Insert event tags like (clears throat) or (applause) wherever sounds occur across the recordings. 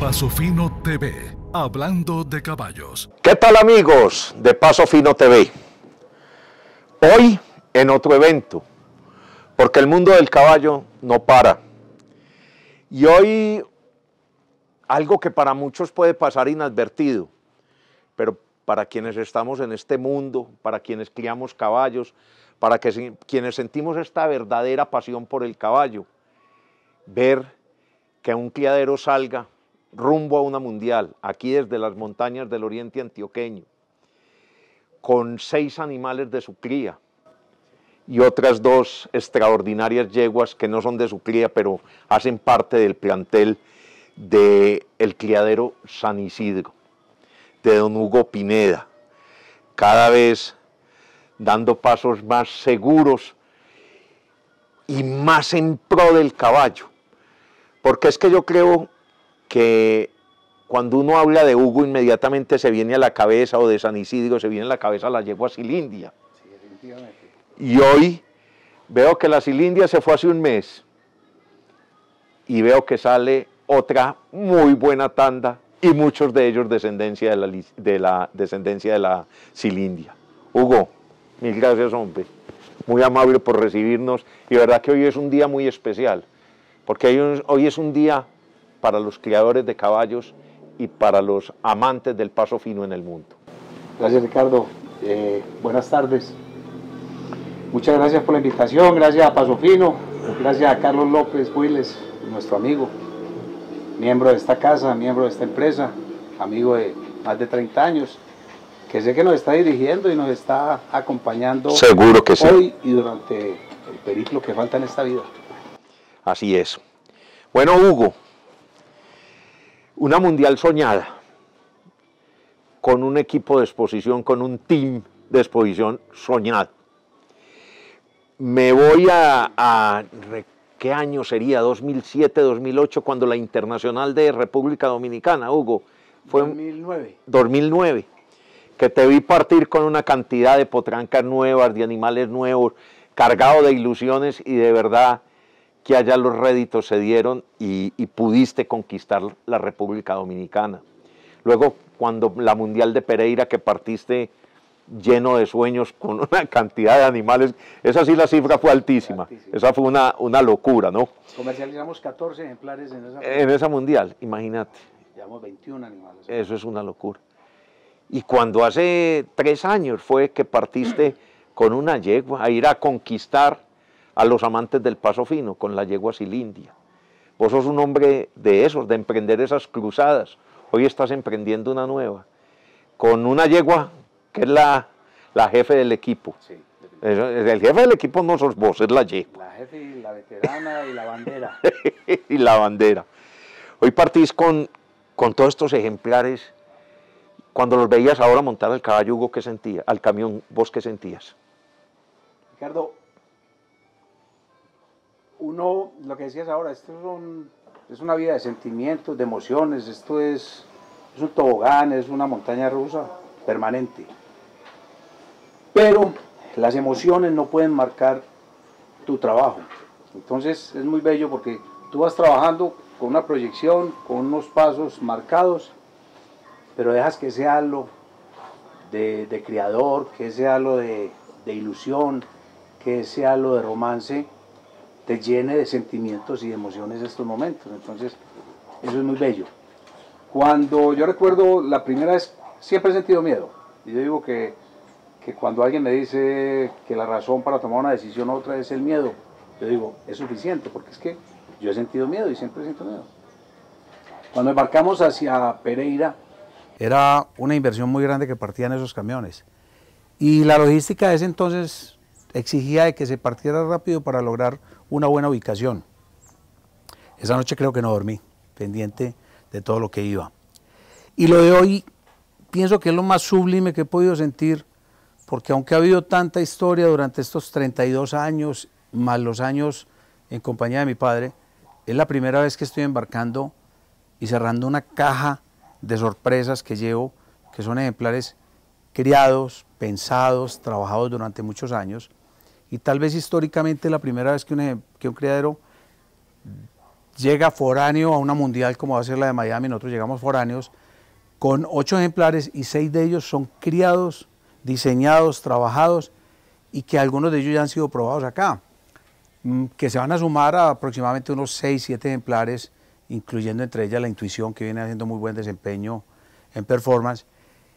Paso Fino TV, hablando de caballos. ¿Qué tal amigos de Paso Fino TV? Hoy en otro evento, porque el mundo del caballo no para. Y hoy algo que para muchos puede pasar inadvertido, pero para quienes estamos en este mundo, para quienes criamos caballos, para quienes sentimos esta verdadera pasión por el caballo, ver que un criadero salga rumbo a una mundial, aquí desde las montañas del oriente antioqueño, con seis animales de su cría y otras dos extraordinarias yeguas que no son de su cría, pero hacen parte del plantel del el criadero San Isidro, de don Hugo Pineda, cada vez dando pasos más seguros y más en pro del caballo, porque es que yo creo que cuando uno habla de Hugo inmediatamente se viene a la cabeza, o de San Isidro se viene a la cabeza la yegua silindia. Sí, y hoy veo que la Cilindia se fue hace un mes y veo que sale otra muy buena tanda y muchos de ellos descendencia de la, descendencia de la Cilindia Hugo, mil gracias hombre, muy amable por recibirnos y verdad que hoy es un día muy especial, porque hoy es un día para los criadores de caballos y para los amantes del paso fino en el mundo. Gracias Ricardo, eh, buenas tardes. Muchas gracias por la invitación, gracias a Paso Fino, gracias a Carlos López Builes, nuestro amigo, miembro de esta casa, miembro de esta empresa, amigo de más de 30 años, que sé que nos está dirigiendo y nos está acompañando hoy y durante el periplo que falta en esta vida. Así es. Bueno, Hugo, una mundial soñada, con un equipo de exposición, con un team de exposición soñado. Me voy a, ¿qué año sería? 2007, 2008, cuando la Internacional de República Dominicana, Hugo, fue 2009. 2009, que te vi partir con una cantidad de potrancas nuevas, de animales nuevos, cargado de ilusiones y de verdad que allá los réditos se dieron y, pudiste conquistar la República Dominicana. Luego, cuando la Mundial de Pereira, que partiste lleno de sueños con (laughs) una cantidad de animales, esa sí la cifra fue altísima, esa fue una, una, locura, ¿no? Comercializamos 14 ejemplares en esa, eh, en esa Mundial, imagínate. Llevamos 21 animales. Eso es una locura. Y cuando hace tres años fue que partiste con una yegua a ir a conquistar a los amantes del paso fino con la yegua cilindia Vos sos un hombre de esos, de emprender esas cruzadas. Hoy estás emprendiendo una nueva, con una yegua que es la, la jefe del equipo. el jefe del equipo no sos vos, es la yegua. La jefe y la veterana y la bandera. (laughs) y la bandera. Hoy partís con, todos estos ejemplares. Cuando los veías ahora montar al caballo, Hugo, ¿qué sentías? Al camión, ¿vos qué sentías? Ricardo, uno, lo que decías ahora, esto es, una vida de sentimientos, de emociones, esto es, un tobogán, es una montaña rusa permanente. Pero las emociones no pueden marcar tu trabajo. Entonces es muy bello porque tú vas trabajando con una proyección, con unos pasos marcados, pero dejas que sea lo de, creador, que sea lo de, ilusión, que sea lo de romance te llene de sentimientos y de emociones estos momentos. Entonces, eso es muy bello. Cuando yo recuerdo la primera vez, siempre he sentido miedo. Y yo digo que, cuando alguien me dice que la razón para tomar una decisión otra es el miedo, yo digo, es suficiente, porque es que yo he sentido miedo y siempre siento miedo. Cuando embarcamos hacia Pereira, era una inversión muy grande que partían esos camiones. Y la logística de ese entonces exigía de que se partiera rápido para lograr una buena ubicación. Esa noche creo que no dormí, pendiente de todo lo que iba. Y lo de hoy pienso que es lo más sublime que he podido sentir, porque aunque ha habido tanta historia durante estos 32 años, más los años en compañía de mi padre, es la primera vez que estoy embarcando y cerrando una caja de sorpresas que llevo, que son ejemplares criados, pensados, trabajados durante muchos años y tal vez históricamente la primera vez que un, criadero llega foráneo a una mundial como va a ser la de Miami, nosotros llegamos foráneos, con ocho ejemplares y seis de ellos son criados, diseñados, trabajados y que algunos de ellos ya han sido probados acá, mm, que se van a sumar a aproximadamente unos seis, siete ejemplares, incluyendo entre ellas la intuición que viene haciendo muy buen desempeño en performance.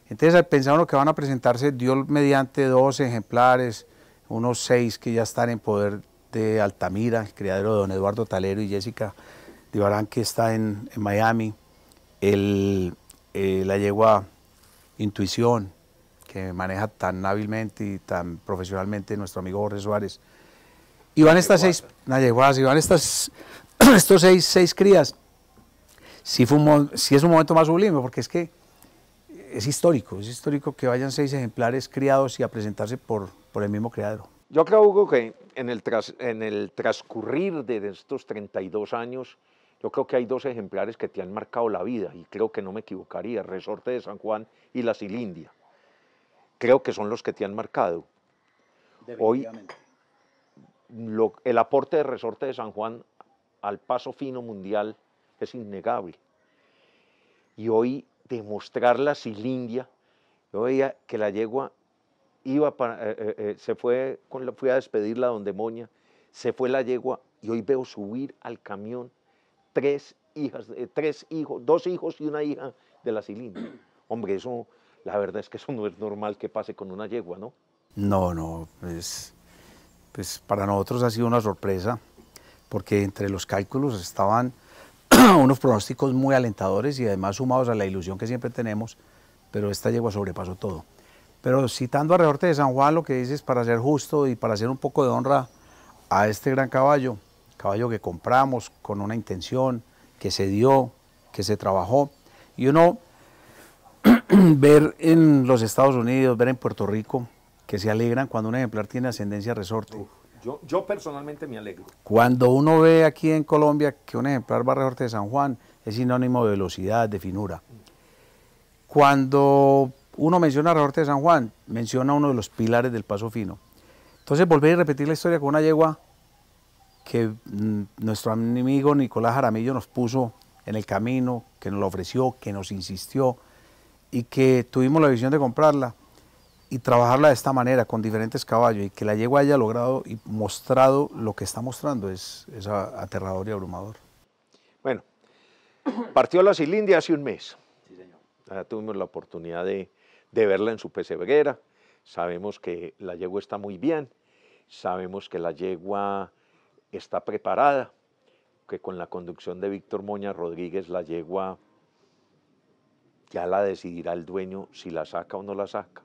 Entonces lo que van a presentarse, dio mediante dos ejemplares, unos seis que ya están en poder de Altamira, el criadero de don Eduardo Talero y Jessica Dibarán, que está en, Miami, el, eh, la yegua Intuición, que maneja tan hábilmente y tan profesionalmente nuestro amigo Jorge Suárez. Y van estas seis, una yegua, van estas, (clears throat) estos seis, seis crías. si es un momento más sublime, porque es que es histórico, es histórico que vayan seis ejemplares criados y a presentarse por, por el mismo criadero. Yo creo, Hugo, que en el, en el transcurrir de estos 32 años, yo creo que hay dos ejemplares que te han marcado la vida y creo que no me equivocaría, Resorte de San Juan y La Silindia. Creo que son los que te han marcado. Hoy el aporte de Resorte de San Juan al paso fino mundial es innegable. Y hoy demostrarla la cilindia. Yo veía que la yegua iba para, eh, eh, eh, se fue, con fui a despedirla donde Moña, se fue la yegua y hoy veo subir al camión tres hijas, tres hijos, dos hijos y una hija de la cilindia. (clears throat) Hombre, eso, la verdad es que eso no es normal que pase con una yegua, ¿no? No, no, pues, pues para nosotros ha sido una sorpresa, porque entre los cálculos estaban (clears throat) unos pronósticos muy alentadores y además sumados a la ilusión que siempre tenemos, pero esta a sobrepasó todo. Pero citando a Resorte de San Juan, lo que dices para ser justo y para hacer un poco de honra a este gran caballo, caballo que compramos con una intención, que se dio, que se trabajó, y uno (clears throat) ver en los Estados Unidos, ver en Puerto Rico, que se alegran cuando un ejemplar tiene ascendencia resorte. Yo, personalmente me alegro. Cuando uno ve aquí en Colombia que un ejemplar Barrio de San Juan es sinónimo de velocidad, de finura. Cuando uno menciona Barrio de San Juan, menciona uno de los pilares del paso fino. Entonces volver y repetir la historia con una yegua que mm, nuestro amigo Nicolás Jaramillo nos puso en el camino, que nos lo ofreció, que nos insistió y que tuvimos la visión de comprarla y trabajarla de esta manera, con diferentes caballos, y que la yegua haya logrado y mostrado lo que está mostrando, es, aterrador y abrumador. Bueno, partió la Cilindia hace un mes. Sí, tuvimos la oportunidad de, verla en su pesebreguera. Sabemos que la yegua está muy bien, sabemos que la yegua está preparada, que con la conducción de Víctor Moña Rodríguez la yegua ya la decidirá el dueño si la saca o no la saca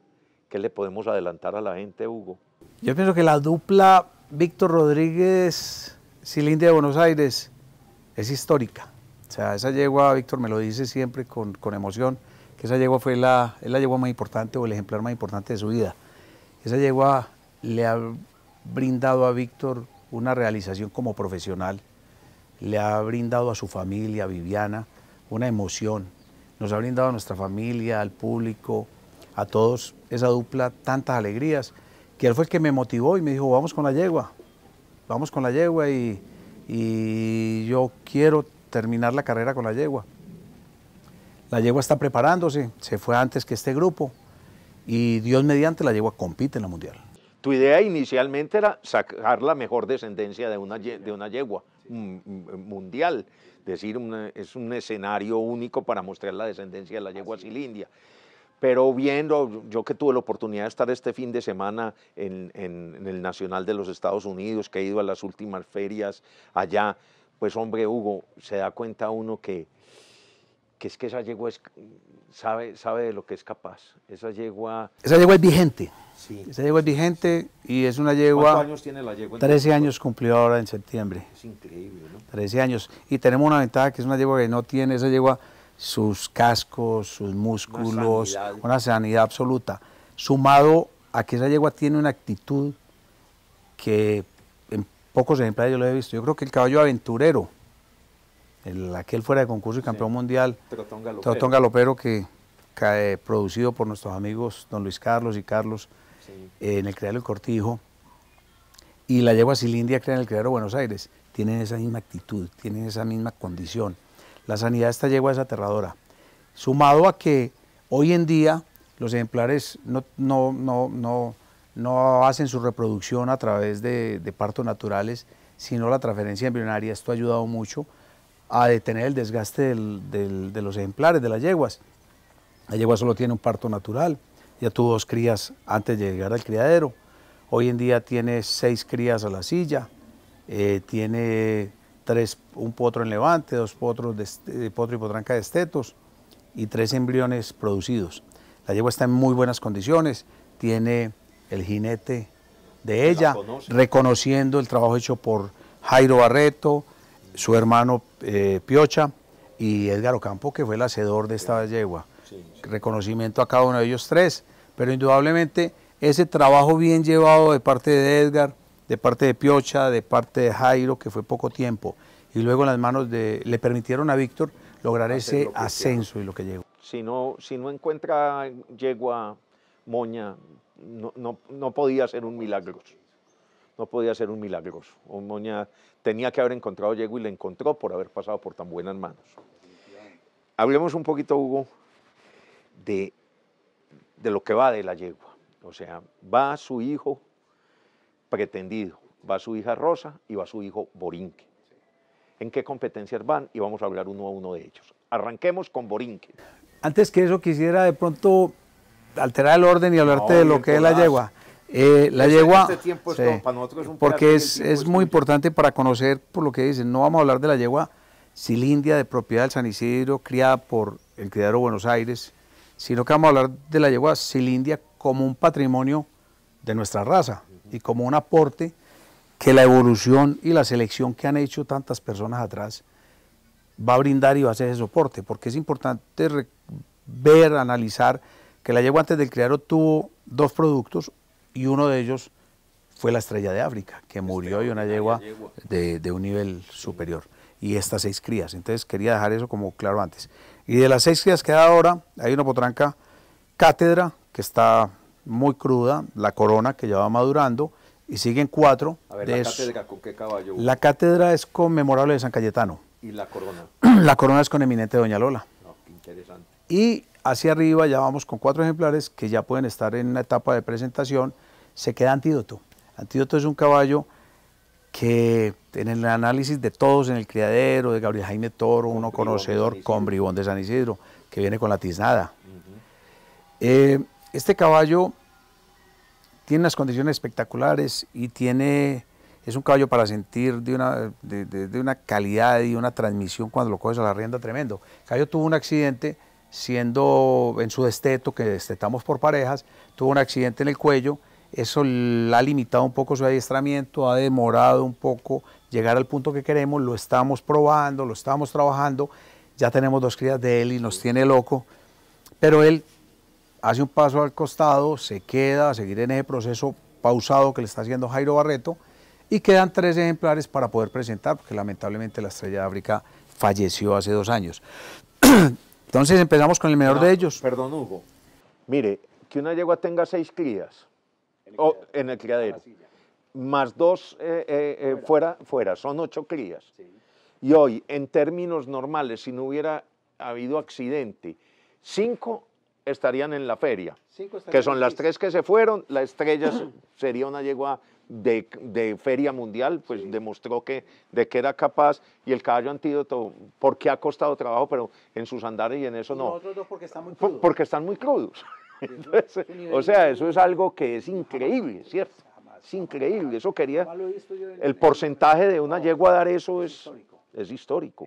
¿Qué le podemos adelantar a la gente, Hugo? Yo pienso que la dupla Víctor Rodríguez, Cilindia de Buenos Aires, es histórica. O sea, esa yegua, Víctor me lo dice siempre con, con emoción, que esa yegua fue la, la yegua más importante o el ejemplar más importante de su vida. Esa yegua le ha brindado a Víctor una realización como profesional, le ha brindado a su familia, Viviana, una emoción, nos ha brindado a nuestra familia, al público, a todos esa dupla tantas alegrías, que él fue el que me motivó y me dijo, vamos con la yegua, vamos con la yegua y, yo quiero terminar la carrera con la yegua. La yegua está preparándose, se fue antes que este grupo y Dios mediante la yegua compite en la mundial. Tu idea inicialmente era sacar la mejor descendencia de una, de una yegua mm, mm, mundial, decir, es un escenario único para mostrar la descendencia de la yegua silindia pero viendo, yo que tuve la oportunidad de estar este fin de semana en, el Nacional de los Estados Unidos, que he ido a las últimas ferias allá, pues hombre, Hugo, se da cuenta uno que, que es que esa yegua sabe, sabe de lo que es capaz. Esa yegua... Esa yegua es vigente. Sí. Esa yegua es vigente y es una yegua... ¿Cuántos años tiene la yegua? 13 años cumplió ahora en septiembre. Es increíble, ¿no? 13 años. Y tenemos una ventaja que es una yegua que no tiene, esa yegua sus cascos, sus músculos, una sanidad, absoluta. Sumado a que esa yegua tiene una actitud que en pocos ejemplares yo lo he visto. Yo creo que el caballo aventurero, el, aquel fuera de concurso y campeón mundial, Trotón Galopero, que, cae producido por nuestros amigos don Luis Carlos y Carlos eh, en el Criadero del Cortijo, y la yegua Cilindia que en el Criadero Buenos Aires, tienen esa misma actitud, tienen esa misma condición. La sanidad de esta yegua es aterradora. Sumado a que hoy en día los ejemplares no, no, no, no, no hacen su reproducción a través de, partos naturales, sino la transferencia embrionaria. Esto ha ayudado mucho a detener el desgaste de los ejemplares, de las yeguas. La yegua solo tiene un parto natural, ya tuvo dos crías antes de llegar al criadero. Hoy en día tiene seis crías a la silla, eh, tiene un potro en levante, dos potros de, este, eh, potro y potranca de estetos y tres embriones producidos. La yegua está en muy buenas condiciones, tiene el jinete de ella, reconociendo el trabajo hecho por Jairo Barreto, su hermano eh, Piocha y Edgar Ocampo, que fue el hacedor de esta yegua. Reconocimiento a cada uno de ellos tres, pero indudablemente ese trabajo bien llevado de parte de Edgar, de parte de Piocha, de parte de Jairo, que fue poco tiempo, y luego en las manos de, le permitieron a Víctor lograr ese ascenso y lo que llegó. Si no, si no encuentra yegua moña, no, no, podía ser un milagro, No podía ser un milagroso. moña tenía que haber encontrado yegua y le encontró por haber pasado por tan buenas manos. Hablemos un poquito, Hugo, de, de lo que va de la yegua. O sea, va su hijo pretendido. Va su hija Rosa y va su hijo Borinque. ¿En qué competencias van? Y vamos a hablar uno a uno de ellos. Arranquemos con Borinque. Antes que eso, quisiera de pronto alterar el orden y hablarte de lo que es la yegua. Eh, la yegua, este tiempo porque es, muy importante para conocer, por lo que dicen, no vamos a hablar de la yegua silindia de propiedad del San Isidro, criada por el criadero Buenos Aires, sino que vamos a hablar de la yegua cilindia como un patrimonio de nuestra raza y como un aporte que la evolución y la selección que han hecho tantas personas atrás va a brindar y va a ser ese soporte, porque es importante ver, analizar que la yegua antes del criadero tuvo dos productos y uno de ellos fue la estrella de África, que murió y una yegua de, de un nivel superior, y estas seis crías. Entonces quería dejar eso como claro antes. Y de las seis crías que da ahora, hay una potranca cátedra que está muy cruda, la corona que ya va madurando, y siguen cuatro. A ver, la cátedra, ¿con qué caballo? La cátedra es conmemorable de San Cayetano. ¿Y la corona? (clears throat) la corona es con Eminente Doña Lola. interesante. Y hacia arriba ya vamos con cuatro ejemplares que ya pueden estar en una etapa de presentación. Se queda Antídoto. Antídoto es un caballo que en el análisis de todos en el criadero, de Gabriel Jaime Toro, uno conocedor con Bribón de San Isidro, que viene con la tiznada. Eh, este caballo tiene unas condiciones espectaculares y tiene, es un caballo para sentir de una, de, una calidad y una transmisión cuando lo coges a la rienda tremendo. El caballo tuvo un accidente siendo en su desteto, que destetamos por parejas, tuvo un accidente en el cuello, eso ha limitado un poco su adiestramiento, ha demorado un poco llegar al punto que queremos, lo estamos probando, lo estamos trabajando, ya tenemos dos crías de él y nos tiene loco, pero él hace un paso al costado, se queda a seguir en ese proceso pausado que le está haciendo Jairo Barreto y quedan tres ejemplares para poder presentar, porque lamentablemente la estrella de África falleció hace dos años. (clears throat) Entonces empezamos con el menor de ellos. Perdón, Hugo. Mire, que una yegua tenga seis crías en el, criadero, ah, más dos eh, eh, eh, fuera. fuera. son ocho crías. Y hoy, en términos normales, si no hubiera habido accidente, cinco estarían en la feria, pues, que son las tres que se fueron, la estrella (clears throat) sería una yegua de, feria mundial, pues demostró que, de que era capaz, y el caballo antídoto, porque ha costado trabajo, pero en sus andares y en eso no. Otros dos porque están muy crudos. (laughs) o sea, eso es algo que es increíble, ¿cierto? Es increíble, eso quería... El porcentaje de una yegua dar eso es, es histórico.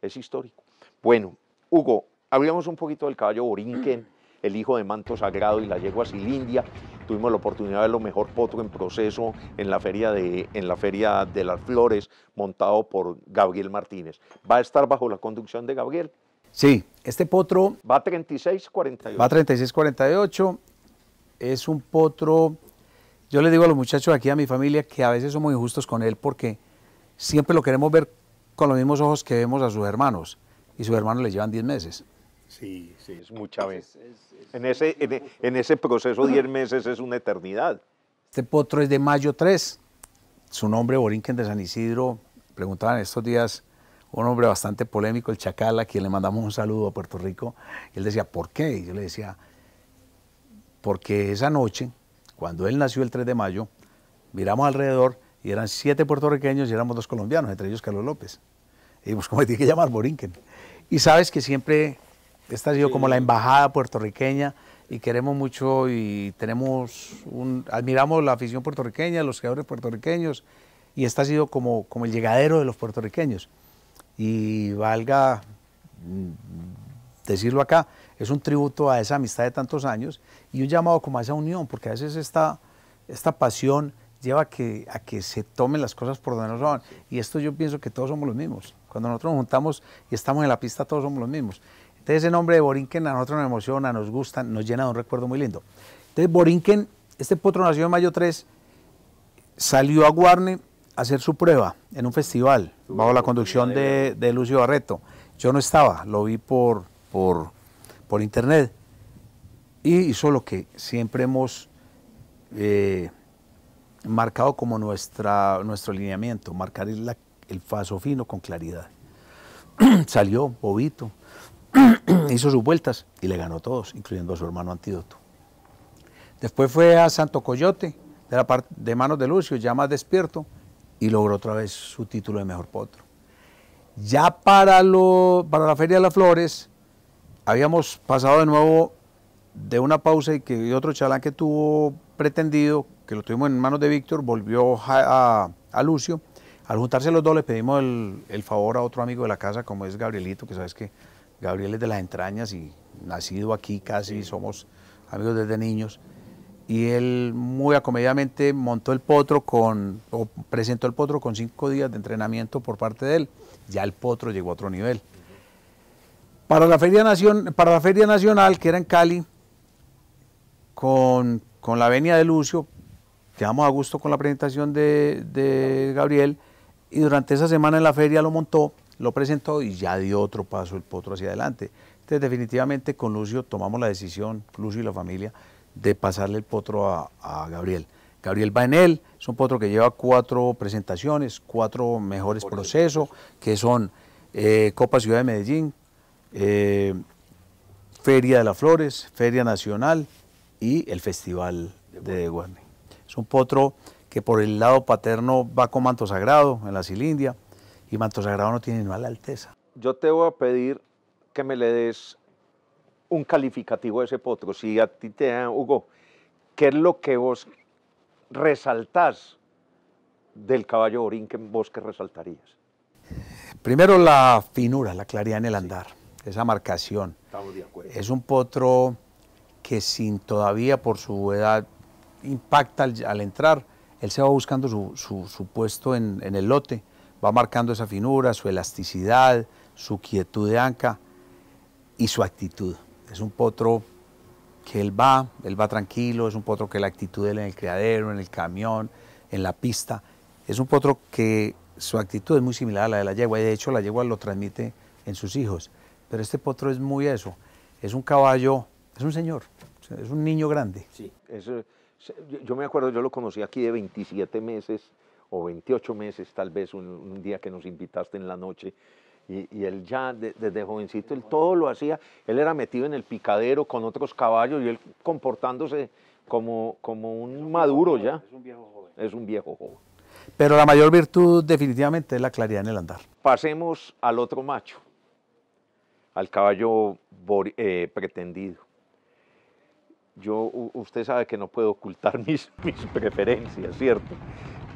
Es histórico. Bueno, Hugo, Hablamos un poquito del caballo Borinquen, mm. el hijo de Manto Sagrado y la yegua Cilindia. Tuvimos la oportunidad de ver lo mejor potro en proceso en la Feria de, en la feria de las Flores, montado por Gabriel Martínez. ¿Va a estar bajo la conducción de Gabriel? Sí, este potro... Va a 36-48. Va 48 Es un potro... Yo le digo a los muchachos aquí, a mi familia, que a veces somos injustos con él porque siempre lo queremos ver con los mismos ojos que vemos a sus hermanos. Y sus hermanos le llevan 10 meses. Sí, sí, es mucha vez. En ese, e, en, ese proceso, 10 meses es una eternidad. Este potro es de mayo 3. Su nombre, Borinquen de San Isidro, preguntaban estos días un hombre bastante polémico, el Chacal, a quien le mandamos un saludo a Puerto Rico. él decía, ¿por qué? Y yo le decía, porque esa noche, cuando él nació el 3 de mayo, miramos alrededor y eran siete puertorriqueños y éramos dos colombianos, entre ellos Carlos López. Y dijimos, ¿cómo tiene que llamar Borinquen? Y sabes que siempre esta ha sido como la embajada puertorriqueña y queremos mucho y tenemos admiramos la afición puertorriqueña, los creadores puertorriqueños y esta ha sido como, como el llegadero de los puertorriqueños. Y valga decirlo acá, es un tributo a esa amistad de tantos años y un llamado como a esa unión, porque a veces esta, esta pasión lleva a que, a que se tomen las cosas por donde no son. Y esto yo pienso que todos somos los mismos. Cuando nosotros nos juntamos y estamos en la pista, todos somos los mismos. Entonces ese nombre de Borinquen a nosotros nos emociona, nos gusta, nos llena de un recuerdo muy lindo. Entonces Borinquen, este potro nació en mayo 3, salió a Guarne a hacer su prueba en un festival bajo la conducción de, Lucio Barreto. Yo no estaba, lo vi por, por, internet y hizo lo que siempre hemos eh, marcado como nuestra, nuestro lineamiento, marcar el, el, faso fino con claridad. (clears throat) Salió bobito, (clears throat) hizo sus vueltas y le ganó todos, incluyendo a su hermano Antídoto. Después fue a Santo Coyote, de, la parte de manos de Lucio, ya más despierto, y logró otra vez su título de mejor potro. Ya para, lo, para la Feria de las Flores, habíamos pasado de nuevo de una pausa y que otro chalán que tuvo pretendido, que lo tuvimos en manos de Víctor, volvió a, Lucio. Al juntarse los dos le pedimos el favor a otro amigo de la casa, como es Gabrielito, que sabes que Gabriel es de las entrañas y nacido aquí casi, somos amigos desde niños. Y él muy acomodadamente montó el potro con, o presentó el potro con cinco días de entrenamiento por parte de él. Ya el potro llegó a otro nivel. Para la Feria, para la Feria Nacional, que era en Cali, con, la venia de Lucio, quedamos a gusto con la presentación de Gabriel y durante esa semana en la feria lo montó lo presentó y ya dio otro paso el potro hacia adelante. Entonces, definitivamente con Lucio tomamos la decisión, Lucio y la familia, de pasarle el potro a, Gabriel. Gabriel va en él, es un potro que lleva cuatro presentaciones, cuatro mejores procesos, que son eh, Copa Ciudad de Medellín, eh, Feria de las Flores, Feria Nacional y el Festival de Guarne. Es un potro que por el lado paterno va con manto sagrado en la Cilindia, y manto sagrado no tiene ni mala alteza. Yo te voy a pedir que me le des un calificativo a ese potro. Si a ti te dan, Hugo, ¿qué es lo que vos resaltás del caballo Borín que vos que resaltarías? Primero la finura, la claridad en el andar, esa marcación. Estamos de acuerdo. Es un potro que sin todavía por su edad impacta al, entrar, él se va buscando su, puesto en, el lote va marcando esa finura, su elasticidad, su quietud de anca y su actitud. Es un potro que él va, él va tranquilo, es un potro que la actitud de él en el criadero, en el camión, en la pista, es un potro que su actitud es muy similar a la de la yegua y de hecho la yegua lo transmite en sus hijos. Pero este potro es muy eso, es un caballo, es un señor, es un niño grande. Sí, yo me acuerdo, yo lo conocí aquí de 27 meses o 28 meses, tal vez un, día que nos invitaste en la noche. Y, él ya desde jovencito, él todo lo hacía, él era metido en el picadero con otros caballos y él comportándose como, como un, maduro ya. Es un viejo joven. Es un viejo joven. Pero la mayor virtud definitivamente es la claridad en el andar. Pasemos al otro macho, al caballo eh, pretendido. Yo, usted sabe que no puedo ocultar (laughs) mis, mis preferencias, ¿cierto?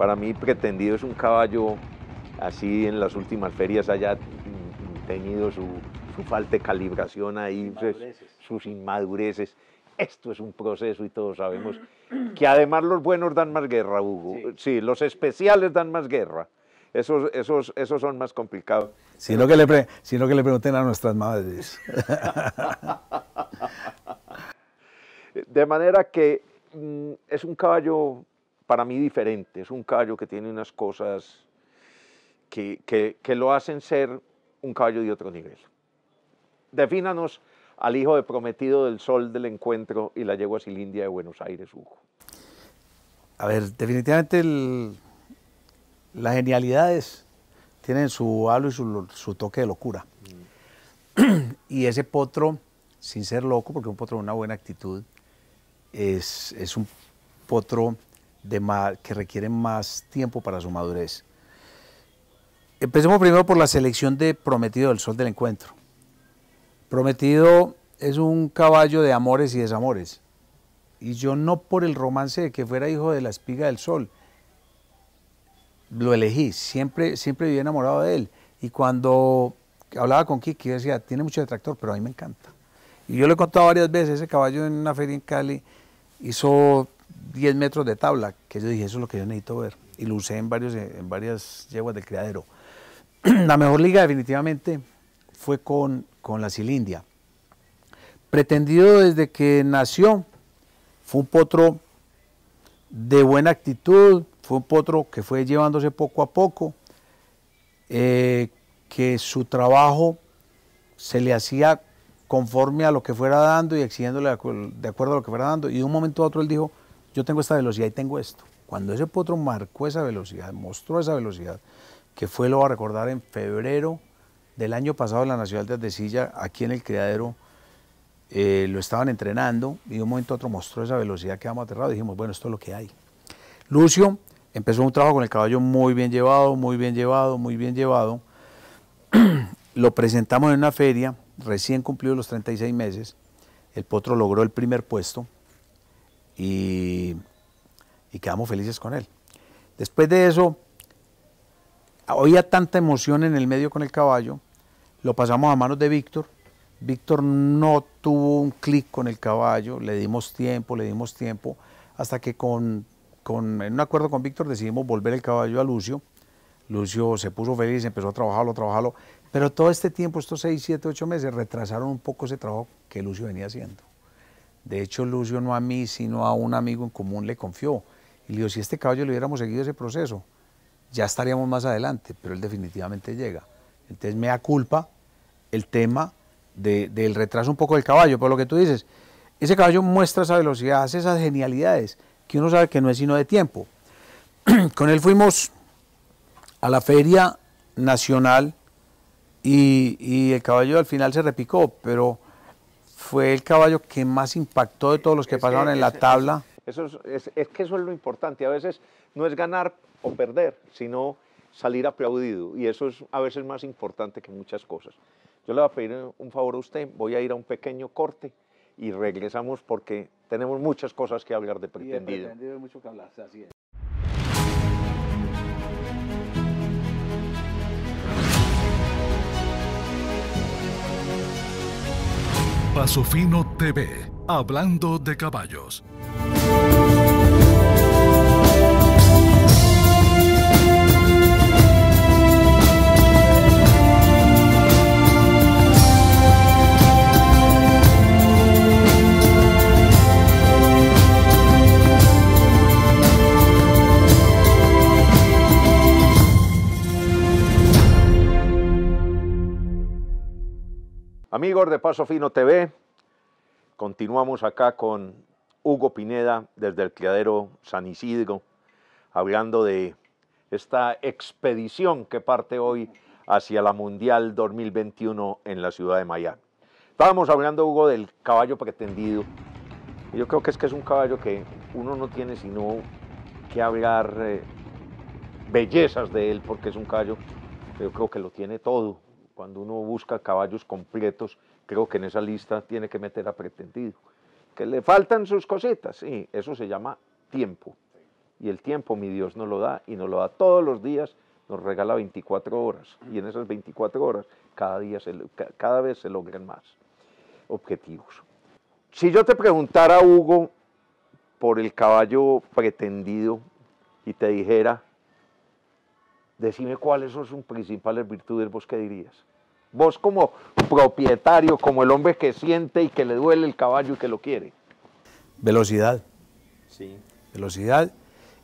Para mí pretendido es un caballo así en las últimas ferias haya tenido su, su falta de calibración ahí, sus inmadureces. Esto es un proceso y todos sabemos que además los buenos dan más guerra, Hugo. Sí, los especiales dan más guerra. Esos, esos, esos son más complicados. Sino que, le sino que le pregunten a nuestras madres. (laughs) de manera que mm, es un caballo para mí diferente. Es un caballo que tiene unas cosas que, que, lo hacen ser un caballo de otro nivel. Defínanos al hijo de prometido del sol del encuentro y la yegua silindia de Buenos Aires, Hugo. A ver, definitivamente las genialidades tienen su halo y su, toque de locura. Mm. (clears throat) y ese potro, sin ser loco, porque un potro de una buena actitud, es, es un potro que requieren más tiempo para su madurez. Empecemos primero por la selección de Prometido del Sol del Encuentro. Prometido es un caballo de amores y desamores. Y yo no por el romance de que fuera hijo de la espiga del sol, lo elegí, siempre, siempre viví enamorado de él. Y cuando hablaba con Kiki, decía, tiene mucho detractor, pero a mí me encanta. Y yo le he contado varias veces, ese caballo en una feria en Cali hizo 10 metros de tabla, que yo dije, eso es lo que yo necesito ver. Y lo usé en, varios, eh, en varias yeguas del criadero. (clears throat) la mejor liga definitivamente fue con, con la Cilindia. Pretendido desde que nació, fue un potro de buena actitud, fue un potro que fue llevándose poco a poco, eh, que su trabajo se le hacía conforme a lo que fuera dando y exigiéndole de acuerdo a lo que fuera dando. Y de un momento a otro él dijo, yo tengo esta velocidad y tengo esto. Cuando ese potro marcó esa velocidad, mostró esa velocidad, que fue, lo va a recordar, en febrero del año pasado en la Nacional de silla aquí en el criadero, eh, lo estaban entrenando y de un momento a otro mostró esa velocidad, quedamos aterrados y dijimos, bueno, esto es lo que hay. Lucio empezó un trabajo con el caballo muy bien llevado, muy bien llevado, muy bien llevado. (clears throat) lo presentamos en una feria, recién cumplido los 36 meses, el potro logró el primer puesto, y, quedamos felices con él. Después de eso, había tanta emoción en el medio con el caballo, lo pasamos a manos de Víctor. Víctor no tuvo un clic con el caballo, le dimos tiempo, le dimos tiempo, hasta que con, en un acuerdo con Víctor decidimos volver el caballo a Lucio. Lucio se puso feliz, empezó a trabajarlo, a trabajarlo, pero todo este tiempo, estos 6, 7, 8 meses, retrasaron un poco ese trabajo que Lucio venía haciendo. De hecho, Lucio no a mí, sino a un amigo en común le confió. Y le digo, si este caballo le hubiéramos seguido ese proceso, ya estaríamos más adelante, pero él definitivamente llega. Entonces me da culpa el tema del retraso un poco del caballo, por lo que tú dices. Ese caballo muestra esa velocidad, hace esas genialidades, que uno sabe que no es sino de tiempo. (clears throat) Con él fuimos a la feria nacional y el caballo al final se repicó, pero fue el caballo que más impactó de todos los que pasaron en la tabla. Eso es, es, que eso es lo importante. A veces no es ganar o perder, sino salir aplaudido. Y eso es a veces más importante que muchas cosas. Yo le voy a pedir un favor a usted. Voy a ir a un pequeño corte y regresamos porque tenemos muchas cosas que hablar de pretendido. Y de pretendido hay mucho que hablar, así es. Pasofino TV, hablando de caballos. Amigos de Paso Fino TV, continuamos acá con Hugo Pineda desde el criadero San Isidro, hablando de esta expedición que parte hoy hacia la Mundial 2021 en la ciudad de Miami. Estábamos hablando, Hugo, del caballo pretendido. Yo creo que es que es un caballo que uno no tiene sino que hablar eh, bellezas de él, porque es un caballo pero yo creo que lo tiene todo cuando uno busca caballos completos, creo que en esa lista tiene que meter a pretendido. Que le faltan sus cositas, sí, eso se llama tiempo. Y el tiempo mi Dios nos lo da y nos lo da todos los días, nos regala 24 horas. Y en esas 24 horas cada, día cada vez se logran más objetivos. Si yo te preguntara, Hugo, por el caballo pretendido y te dijera, decime cuáles son sus principales virtudes, vos qué dirías? Vos como propietario, como el hombre que siente y que le duele el caballo y que lo quiere. Velocidad. Sí. Velocidad.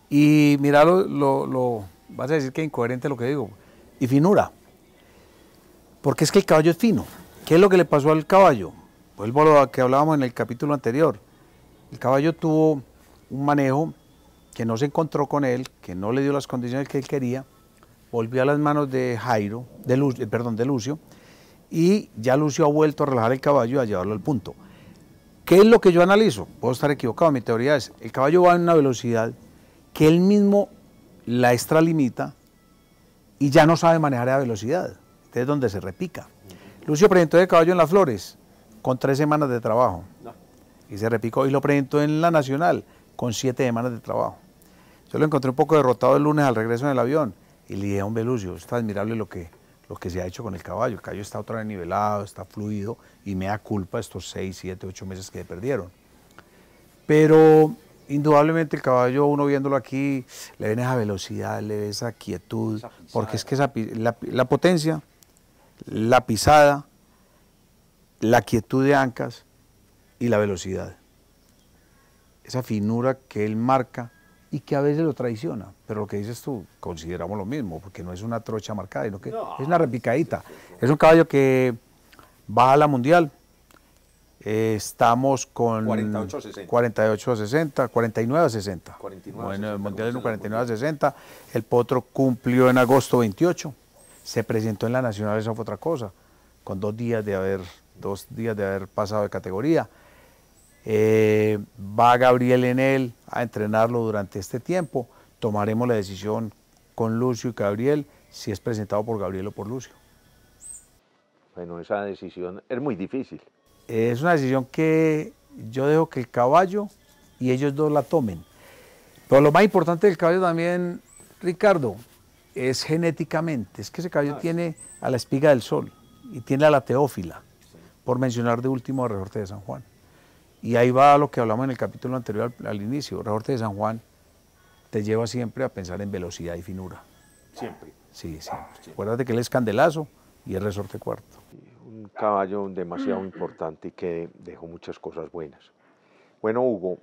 Y mira, lo, vas a decir que es incoherente lo que digo. Y finura. Porque es que el caballo es fino. ¿Qué es lo que le pasó al caballo? Vuelvo a lo que hablábamos en el capítulo anterior. El caballo tuvo un manejo que no se encontró con él, que no le dio las condiciones que él quería, volvió a las manos de Jairo, de eh, perdón, de Lucio, y ya Lucio ha vuelto a relajar el caballo y a llevarlo al punto. ¿Qué es lo que yo analizo? Puedo estar equivocado, mi teoría es, el caballo va a una velocidad que él mismo la extralimita y ya no sabe manejar esa velocidad, entonces es donde se repica. Lucio presentó el caballo en las flores con tres semanas de trabajo y se repicó y lo presentó en la nacional con siete semanas de trabajo. Yo lo encontré un poco derrotado el lunes al regreso en el avión y le dije, hombre Lucio, está admirable lo que lo que se ha hecho con el caballo. El caballo está otra vez nivelado, está fluido y me da culpa estos 6, 7, 8 meses que perdieron. Pero indudablemente el caballo, uno viéndolo aquí, le ven esa velocidad, le ve esa quietud, porque es que la, potencia, la pisada, la quietud de ancas y la velocidad. Esa finura que él marca y que a veces lo traiciona. Pero lo que dices tú, consideramos lo mismo, porque no es una trocha marcada, sino que es una repicadita. Es un caballo que va a la mundial. Eh, estamos con 48 a 60, 49 a 60. el mundial 49 60. El potro cumplió en agosto 28. Se presentó en la nacional, esa fue otra cosa, con dos días de haber, dos días de haber pasado de categoría. Eh, va Gabriel en él a entrenarlo durante este tiempo. Tomaremos la decisión con Lucio y Gabriel si es presentado por Gabriel o por Lucio. Bueno, esa decisión es muy difícil. Eh, es una decisión que yo dejo que el caballo y ellos dos la tomen. Pero lo más importante del caballo también, Ricardo, es genéticamente. Es que ese caballo ah, tiene a la espiga del sol y tiene a la teófila, por mencionar de último Resorte de San Juan. Y ahí va lo que hablamos en el capítulo anterior al, inicio. resorte de San Juan te lleva siempre a pensar en velocidad y finura. Siempre. Sí, sí. Ah, Acuérdate que él es candelazo y el resorte cuarto. Un caballo demasiado importante y que dejó muchas cosas buenas. Bueno, Hugo,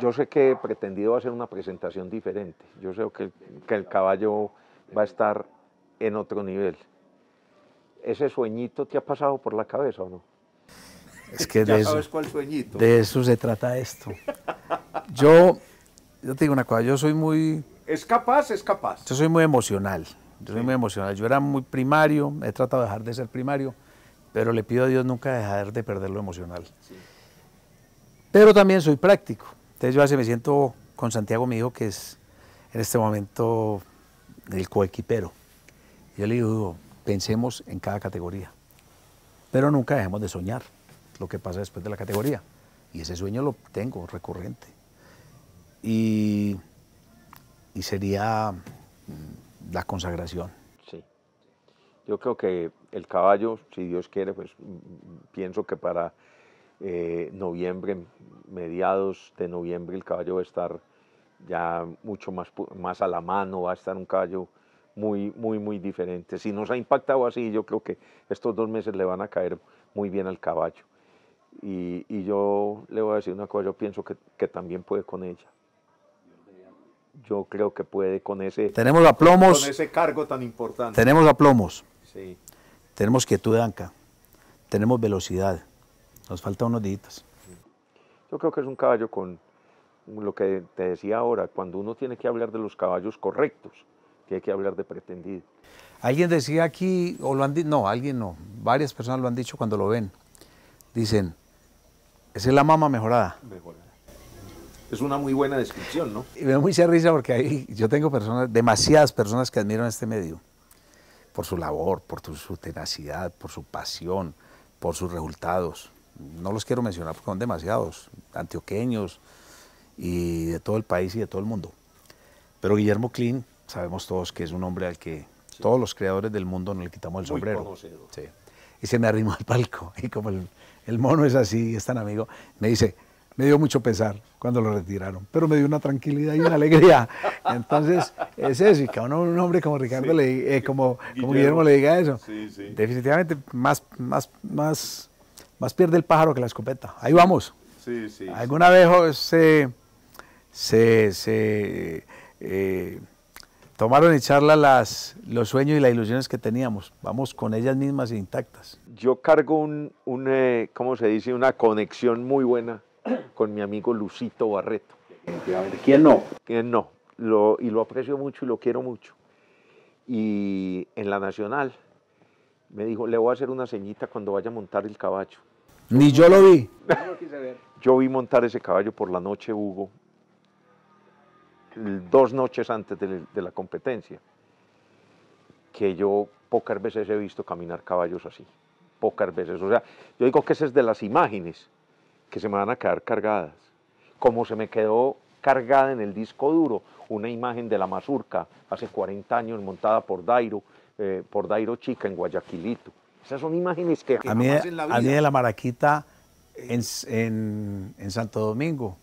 yo sé que he pretendido hacer una presentación diferente. Yo sé que, que el caballo va a estar en otro nivel. ¿Ese sueñito te ha pasado por la cabeza o no? Es que (laughs) de, eso, de eso se trata esto. Yo, yo te digo una cosa, yo soy muy... Es capaz, es capaz. Yo soy muy emocional, yo soy muy emocional. Yo era muy primario, he tratado de dejar de ser primario, pero le pido a Dios nunca dejar de perder lo emocional. Pero también soy práctico. Entonces yo hace me siento con Santiago, mi hijo, que es en este momento el coequipero. Yo le digo, pensemos en cada categoría, pero nunca dejemos de soñar lo que pasa después de la categoría. Y ese sueño lo tengo recurrente. Y, sería mm, la consagración. Sí. Yo creo que el caballo, si Dios quiere, pues mm, mm, pienso que para eh, noviembre, mediados de noviembre, el caballo va a estar ya mucho más, más a la mano, va a estar un caballo muy, muy, muy diferente. Si nos ha impactado así, yo creo que estos dos meses le van a caer muy bien al caballo. Y, yo le voy a decir una cosa, yo pienso que, también puede con ella. Yo creo que puede con ese... Tenemos aplomos. Con ese cargo tan importante. Tenemos aplomos, Sí. Tenemos quietud anca. Tenemos velocidad. Nos falta unos días. Yo creo que es un caballo con lo que te decía ahora, cuando uno tiene que hablar de los caballos correctos, tiene que hablar de pretendido. Alguien decía aquí, o lo han dicho, no, alguien no, varias personas lo han dicho cuando lo ven, dicen, esa es la mama mejorada. Es una muy buena descripción, ¿no? Y me da mucha risa porque ahí yo tengo personas, demasiadas personas que admiran este medio, por su labor, por su tenacidad, por su pasión, por sus resultados. No los quiero mencionar porque son demasiados, antioqueños y de todo el país y de todo el mundo. Pero Guillermo Klein, sabemos todos que es un hombre al que todos los creadores del mundo no le quitamos el sombrero. Sí y se me arrimó al palco. (laughs) Y como el, mono es así, es tan amigo, me dice, me dio mucho pesar cuando lo retiraron, pero me dio una tranquilidad y una alegría. (laughs) Entonces, es eso, y que un hombre como Ricardo, le, eh, como, Guillermo. le diga eso, sí, sí. definitivamente más, más, más, más pierde el pájaro que la escopeta. Ahí vamos. Alguna vez oh, se, se, eh, tomaron y charla las, los sueños y las ilusiones que teníamos. Vamos con ellas mismas intactas. Yo cargo un, un eh, ¿cómo se dice? Una conexión muy buena con mi amigo Lucito Barreto. ¿Quién no? ¿Quién no? Lo, y lo aprecio mucho y lo quiero mucho. Y en la Nacional me dijo, le voy a hacer una ceñita cuando vaya a montar el caballo. Ni yo lo vi. yo vi montar ese caballo por la noche, Hugo, dos noches antes de, la competencia, que yo pocas veces he visto caminar caballos así, pocas veces. O sea, yo digo que esa es de las imágenes que se me van a quedar cargadas, como se me quedó cargada en el disco duro una imagen de la mazurca hace 40 años montada por Dairo, eh, por Dairo Chica en Guayaquilito. Esas son imágenes que... a, mí, en la vida. a mí de la maraquita en Santo Domingo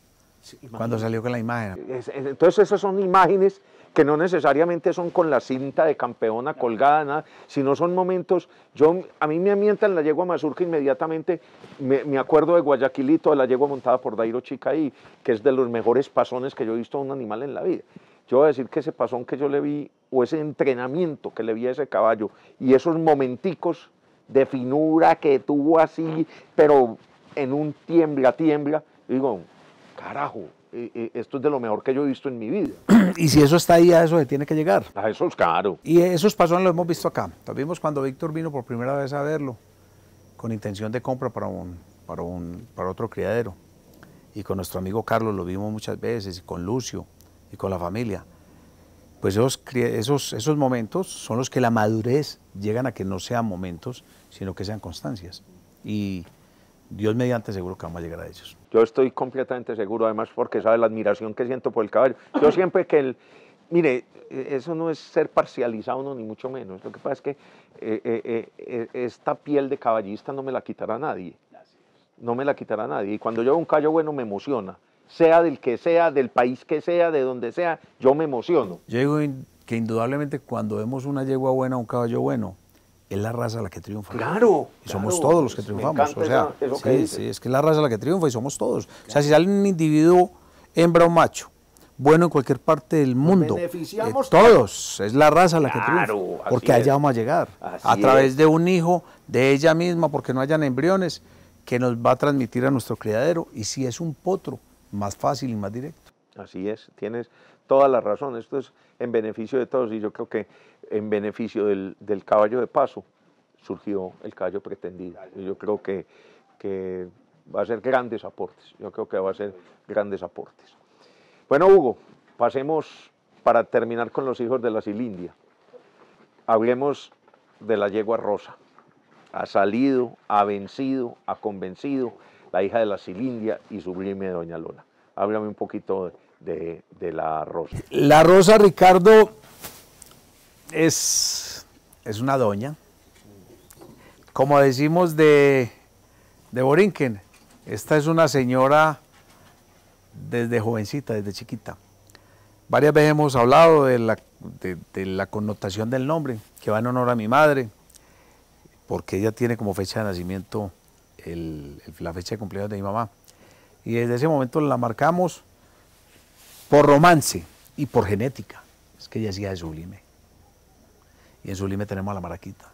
cuando salió con la imagen. Entonces esas son imágenes que no necesariamente son con la cinta de campeona colgada, nada, sino son momentos, yo, a mí me mientan la yegua Mazurca inmediatamente, me, me, acuerdo de Guayaquilito, de la yegua montada por Dairo Chicaí, que es de los mejores pasones que yo he visto a un animal en la vida. Yo voy a decir que ese pasón que yo le vi, o ese entrenamiento que le vi a ese caballo, y esos momenticos de finura que tuvo así, pero en un tiembla, tiembla, digo, carajo, esto es de lo mejor que yo he visto en mi vida. (clears throat) y si eso está ahí, a eso se tiene que llegar. A eso es caro. Y esos pasos los hemos visto acá. Los vimos cuando Víctor vino por primera vez a verlo, con intención de compra para, un, para, un, para otro criadero. Y con nuestro amigo Carlos lo vimos muchas veces, y con Lucio, y con la familia. Pues esos, esos, esos momentos son los que la madurez llegan a que no sean momentos, sino que sean constancias. Y Dios mediante seguro que vamos a llegar a ellos. Yo estoy completamente seguro, además, porque sabe la admiración que siento por el caballo. Yo (laughs) siempre que el... Mire, eso no es ser parcializado, ni mucho menos. Lo que pasa es que eh, eh, eh, esta piel de caballista no me la quitará nadie. No me la quitará nadie. Y cuando yo veo un caballo bueno me emociona. Sea del que sea, del país que sea, de donde sea, yo me emociono. Yo que indudablemente cuando vemos una yegua buena, o un caballo bueno, es la raza la que triunfa. Claro. Y somos todos los que triunfamos. o sea, sí, es que la raza la que triunfa y somos todos. O sea, si sale un individuo hembra o macho, bueno en cualquier parte del mundo. Eh, todos. Es la raza la que triunfa. Porque allá vamos a llegar. a través de un hijo, de ella misma, porque no hayan embriones, que nos va a transmitir a nuestro criadero. Y si es un potro, más fácil y más directo. Así es. Tienes toda la razón. Esto es en beneficio de todos y yo creo que en beneficio del, caballo de paso surgió el caballo pretendido. yo creo que, que va a ser grandes aportes. Yo creo que va a ser grandes aportes. Bueno, Hugo, pasemos para terminar con los hijos de la Cilindia, Hablemos de la yegua rosa. Ha salido, ha vencido, ha convencido la hija de la Cilindia y sublime Doña Lola. Háblame un poquito de, de, la rosa. La rosa, Ricardo, es, es una doña. Como decimos de, de Borinquen, esta es una señora desde jovencita, desde chiquita. Varias veces hemos hablado de la, de, la, connotación del nombre, que va en honor a mi madre, porque ella tiene como fecha de nacimiento la fecha de cumpleaños de mi mamá. Y desde ese momento la marcamos por romance y por genética. Es que ella de sublime. Y en sublime tenemos a la maraquita.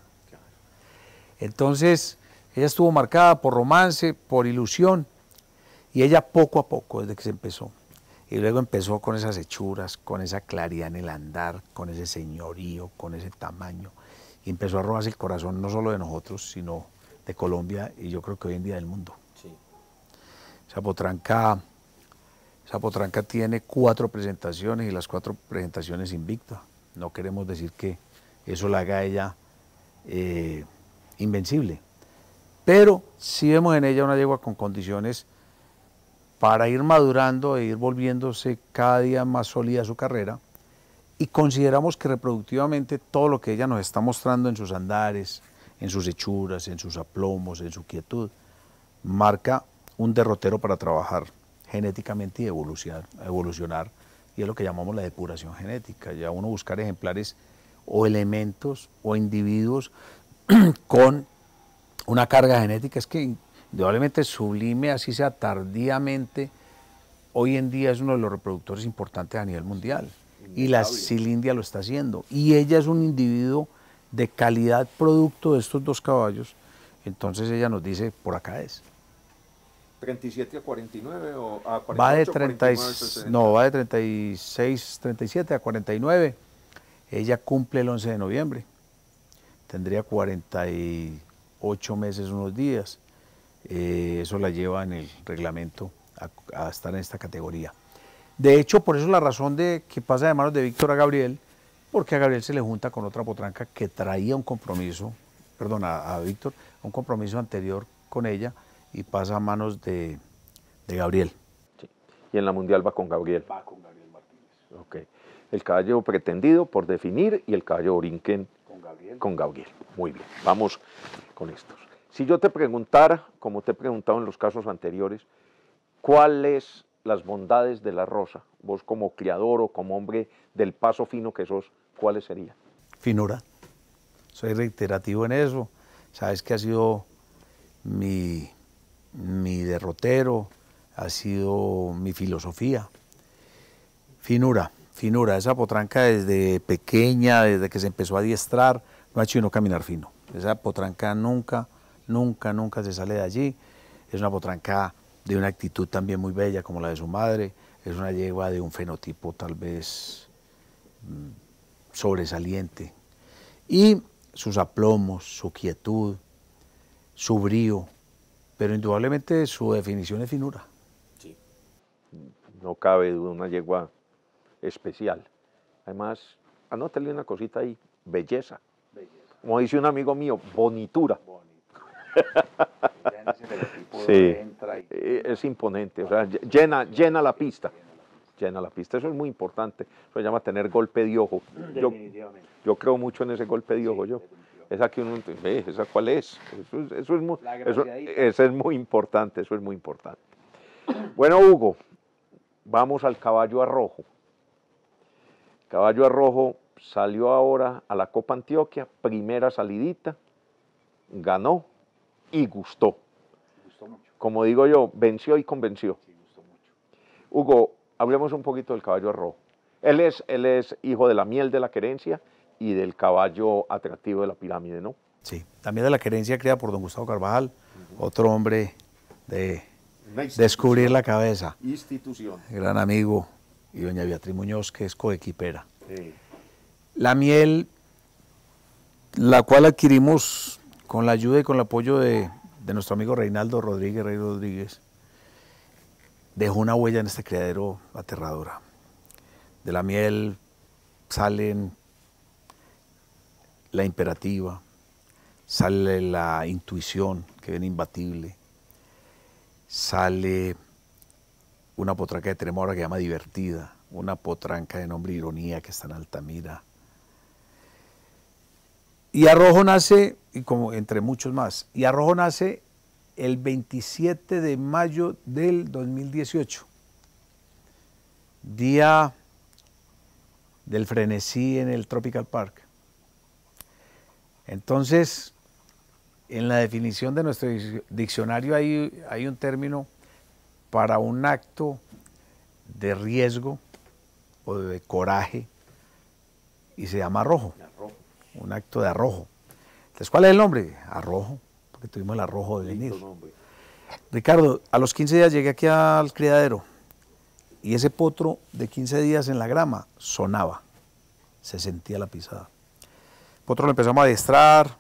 Entonces, ella estuvo marcada por romance, por ilusión, y ella poco a poco, desde que se empezó, y luego empezó con esas hechuras, con esa claridad en el andar, con ese señorío, con ese tamaño, y empezó a robarse el corazón no solo de nosotros, sino de Colombia y yo creo que hoy en día del mundo. Sí. Zapotranca Zapotranca tiene cuatro presentaciones y las cuatro presentaciones invicta. No queremos decir que eso la haga ella eh, invencible. Pero sí vemos en ella una yegua con condiciones para ir madurando e ir volviéndose cada día más sólida su carrera. Y consideramos que reproductivamente todo lo que ella nos está mostrando en sus andares, en sus hechuras, en sus aplomos, en su quietud, marca un derrotero para trabajar genéticamente y evolucionar, evolucionar, y es lo que llamamos la depuración genética, ya uno buscar ejemplares o elementos o individuos (clears throat) con una carga genética, es que indudablemente sublime, así sea tardíamente, hoy en día es uno de los reproductores importantes a nivel mundial, y la Cilindia lo está haciendo, y ella es un individuo de calidad producto de estos dos caballos, entonces ella nos dice, por acá es. 37 a 49 o a 48, va de 36 No, va de 36, 37 a 49. Ella cumple el 11 de noviembre. Tendría 48 meses, unos días. Eh, eso la lleva en el reglamento a, estar en esta categoría. De hecho, por eso la razón de que pasa de manos de Víctor a Gabriel, porque a Gabriel se le junta con otra potranca que traía un compromiso, perdón, a, a Víctor, un compromiso anterior con ella, y pasa a manos de, Gabriel. Y en la Mundial va con Gabriel. Va con Gabriel Martínez. Ok. El caballo pretendido por definir y el caballo Orinquen con Gabriel. Muy bien, vamos con estos. Si yo te preguntara, como te he preguntado en los casos anteriores, ¿cuáles las bondades de la rosa? Vos como criador o como hombre del paso fino que sos, ¿cuáles serían? Finura. Soy reiterativo en eso. Sabes que ha sido mi mi derrotero, ha sido mi filosofía. Finura, finura, esa potranca desde pequeña, desde que se empezó a adiestrar, no ha hecho sino caminar fino. Esa potranca nunca, nunca, nunca se sale de allí. Es una potranca de una actitud también muy bella como la de su madre, es una yegua de un fenotipo tal vez mm, sobresaliente. Y sus aplomos, su quietud, su brío, pero indudablemente su definición es finura. Sí, no cabe duda, una yegua especial. Además, anótale una cosita ahí, belleza. belleza. Como dice un amigo mío, bonitura. sí, eh, es imponente, llena, llena la pista. Llena la pista, eso es muy importante. Eso se llama tener golpe de ojo. Yo, yo creo mucho en ese golpe de ojo. yo esa esa cuál es. Eso, es muy, importante, eso es muy importante. Bueno, Hugo, vamos al caballo arrojo. Caballo arrojo salió ahora a la Copa Antioquia, primera salidita, ganó y gustó. Como digo yo, venció y convenció. Hugo, hablemos un poquito del caballo arrojo. Él es, él es hijo de la miel de la querencia y del caballo atractivo de la pirámide, ¿no? Sí, también de la querencia creada por don Gustavo Carvajal, otro hombre de descubrir la cabeza. Institución. Gran amigo y doña Beatriz Muñoz, que es coequipera. Sí. La miel, la cual adquirimos con la ayuda y con el apoyo de, nuestro amigo Reinaldo Rodríguez, Rey Rodríguez, dejó una huella en este criadero aterradora. De la miel salen la imperativa, sale la intuición que viene imbatible, sale una potranca de Tremora que llama divertida, una potranca de nombre ironía que está en Altamira. Y Arrojo nace, y como entre muchos más, y Arrojo nace el 27 de mayo del 2018, día del frenesí en el Tropical Park. Entonces, en la definición de nuestro diccionario hay, un término para un acto de riesgo o de coraje y se llama arrojo, arrojo. un acto de arrojo. Entonces, ¿cuál es el nombre? Arrojo, porque tuvimos el arrojo de venir. Ricardo, a los 15 días llegué aquí al criadero y ese potro de 15 días en la grama sonaba, se sentía la pisada. Potro lo empezamos a adestrar,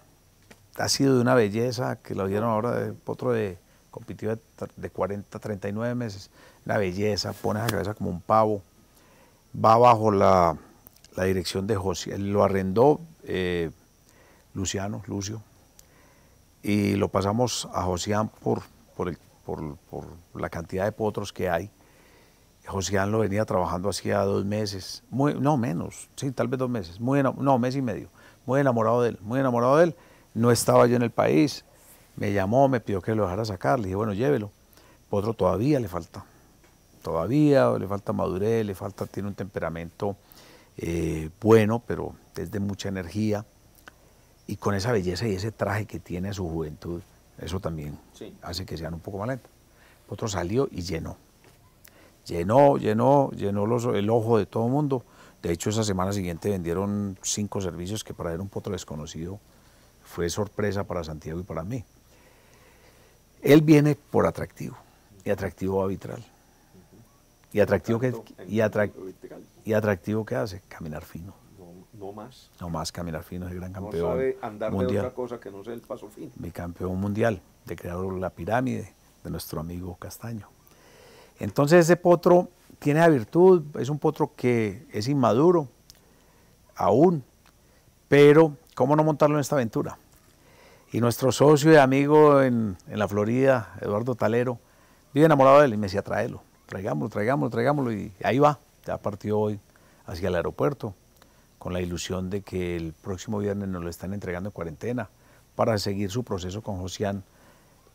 ha sido de una belleza, que lo dieron ahora de Potro de compitió de 40 39 meses, una belleza, pone la cabeza como un pavo, va bajo la, dirección de José, lo arrendó eh, Luciano, Lucio, y lo pasamos a Josián por, por, la cantidad de potros que hay. Josián lo venía trabajando hacía dos meses, no menos, sí, tal vez dos meses, no, mes y medio muy enamorado de él, muy enamorado de él. No estaba yo en el país, me llamó, me pidió que lo dejara sacar, le dije, bueno, llévelo. Potro todavía le falta, todavía le falta madurez, le falta, tiene un temperamento eh, bueno, pero es de mucha energía. Y con esa belleza y ese traje que tiene a su juventud, eso también hace que sean un poco más otro Potro salió y llenó. Llenó, llenó, llenó el ojo de todo el mundo. De hecho, esa semana siguiente vendieron cinco servicios que para él un potro desconocido fue sorpresa para Santiago y para mí. Él viene por atractivo, y atractivo arbitral. ¿Y atractivo, que, y, y atractivo que hace? Caminar fino. No, más. No más, caminar fino es el gran campeón. No sabe andar de otra cosa que no sea el paso fino. Mi campeón mundial, de crear la pirámide, de nuestro amigo Castaño. Entonces ese potro tiene la virtud, es un potro que es inmaduro aún, pero ¿cómo no montarlo en esta aventura? Y nuestro socio y amigo en, la Florida, Eduardo Talero, vive enamorado de él y me decía, tráelo, traigámoslo, traigámoslo, traigámoslo. Y ahí va, ya partió hoy hacia el aeropuerto con la ilusión de que el próximo viernes nos lo están entregando en cuarentena para seguir su proceso con Josián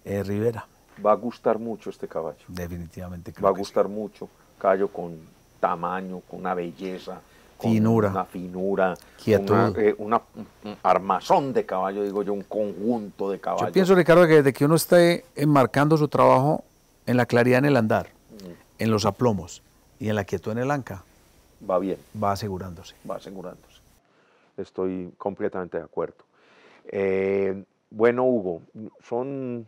eh, Rivera. Va a gustar mucho este caballo. Definitivamente creo Va a gustar mucho callo con tamaño, con una belleza, con finura, una finura, Una, eh, armazón de caballo, digo yo, un conjunto de caballos. Yo pienso, Ricardo, que desde que uno esté enmarcando su trabajo en la claridad en el andar, mm. en los aplomos y en la quietud en el anca, va bien. Va asegurándose. Va asegurándose. Estoy completamente de acuerdo. Eh, bueno, Hugo, son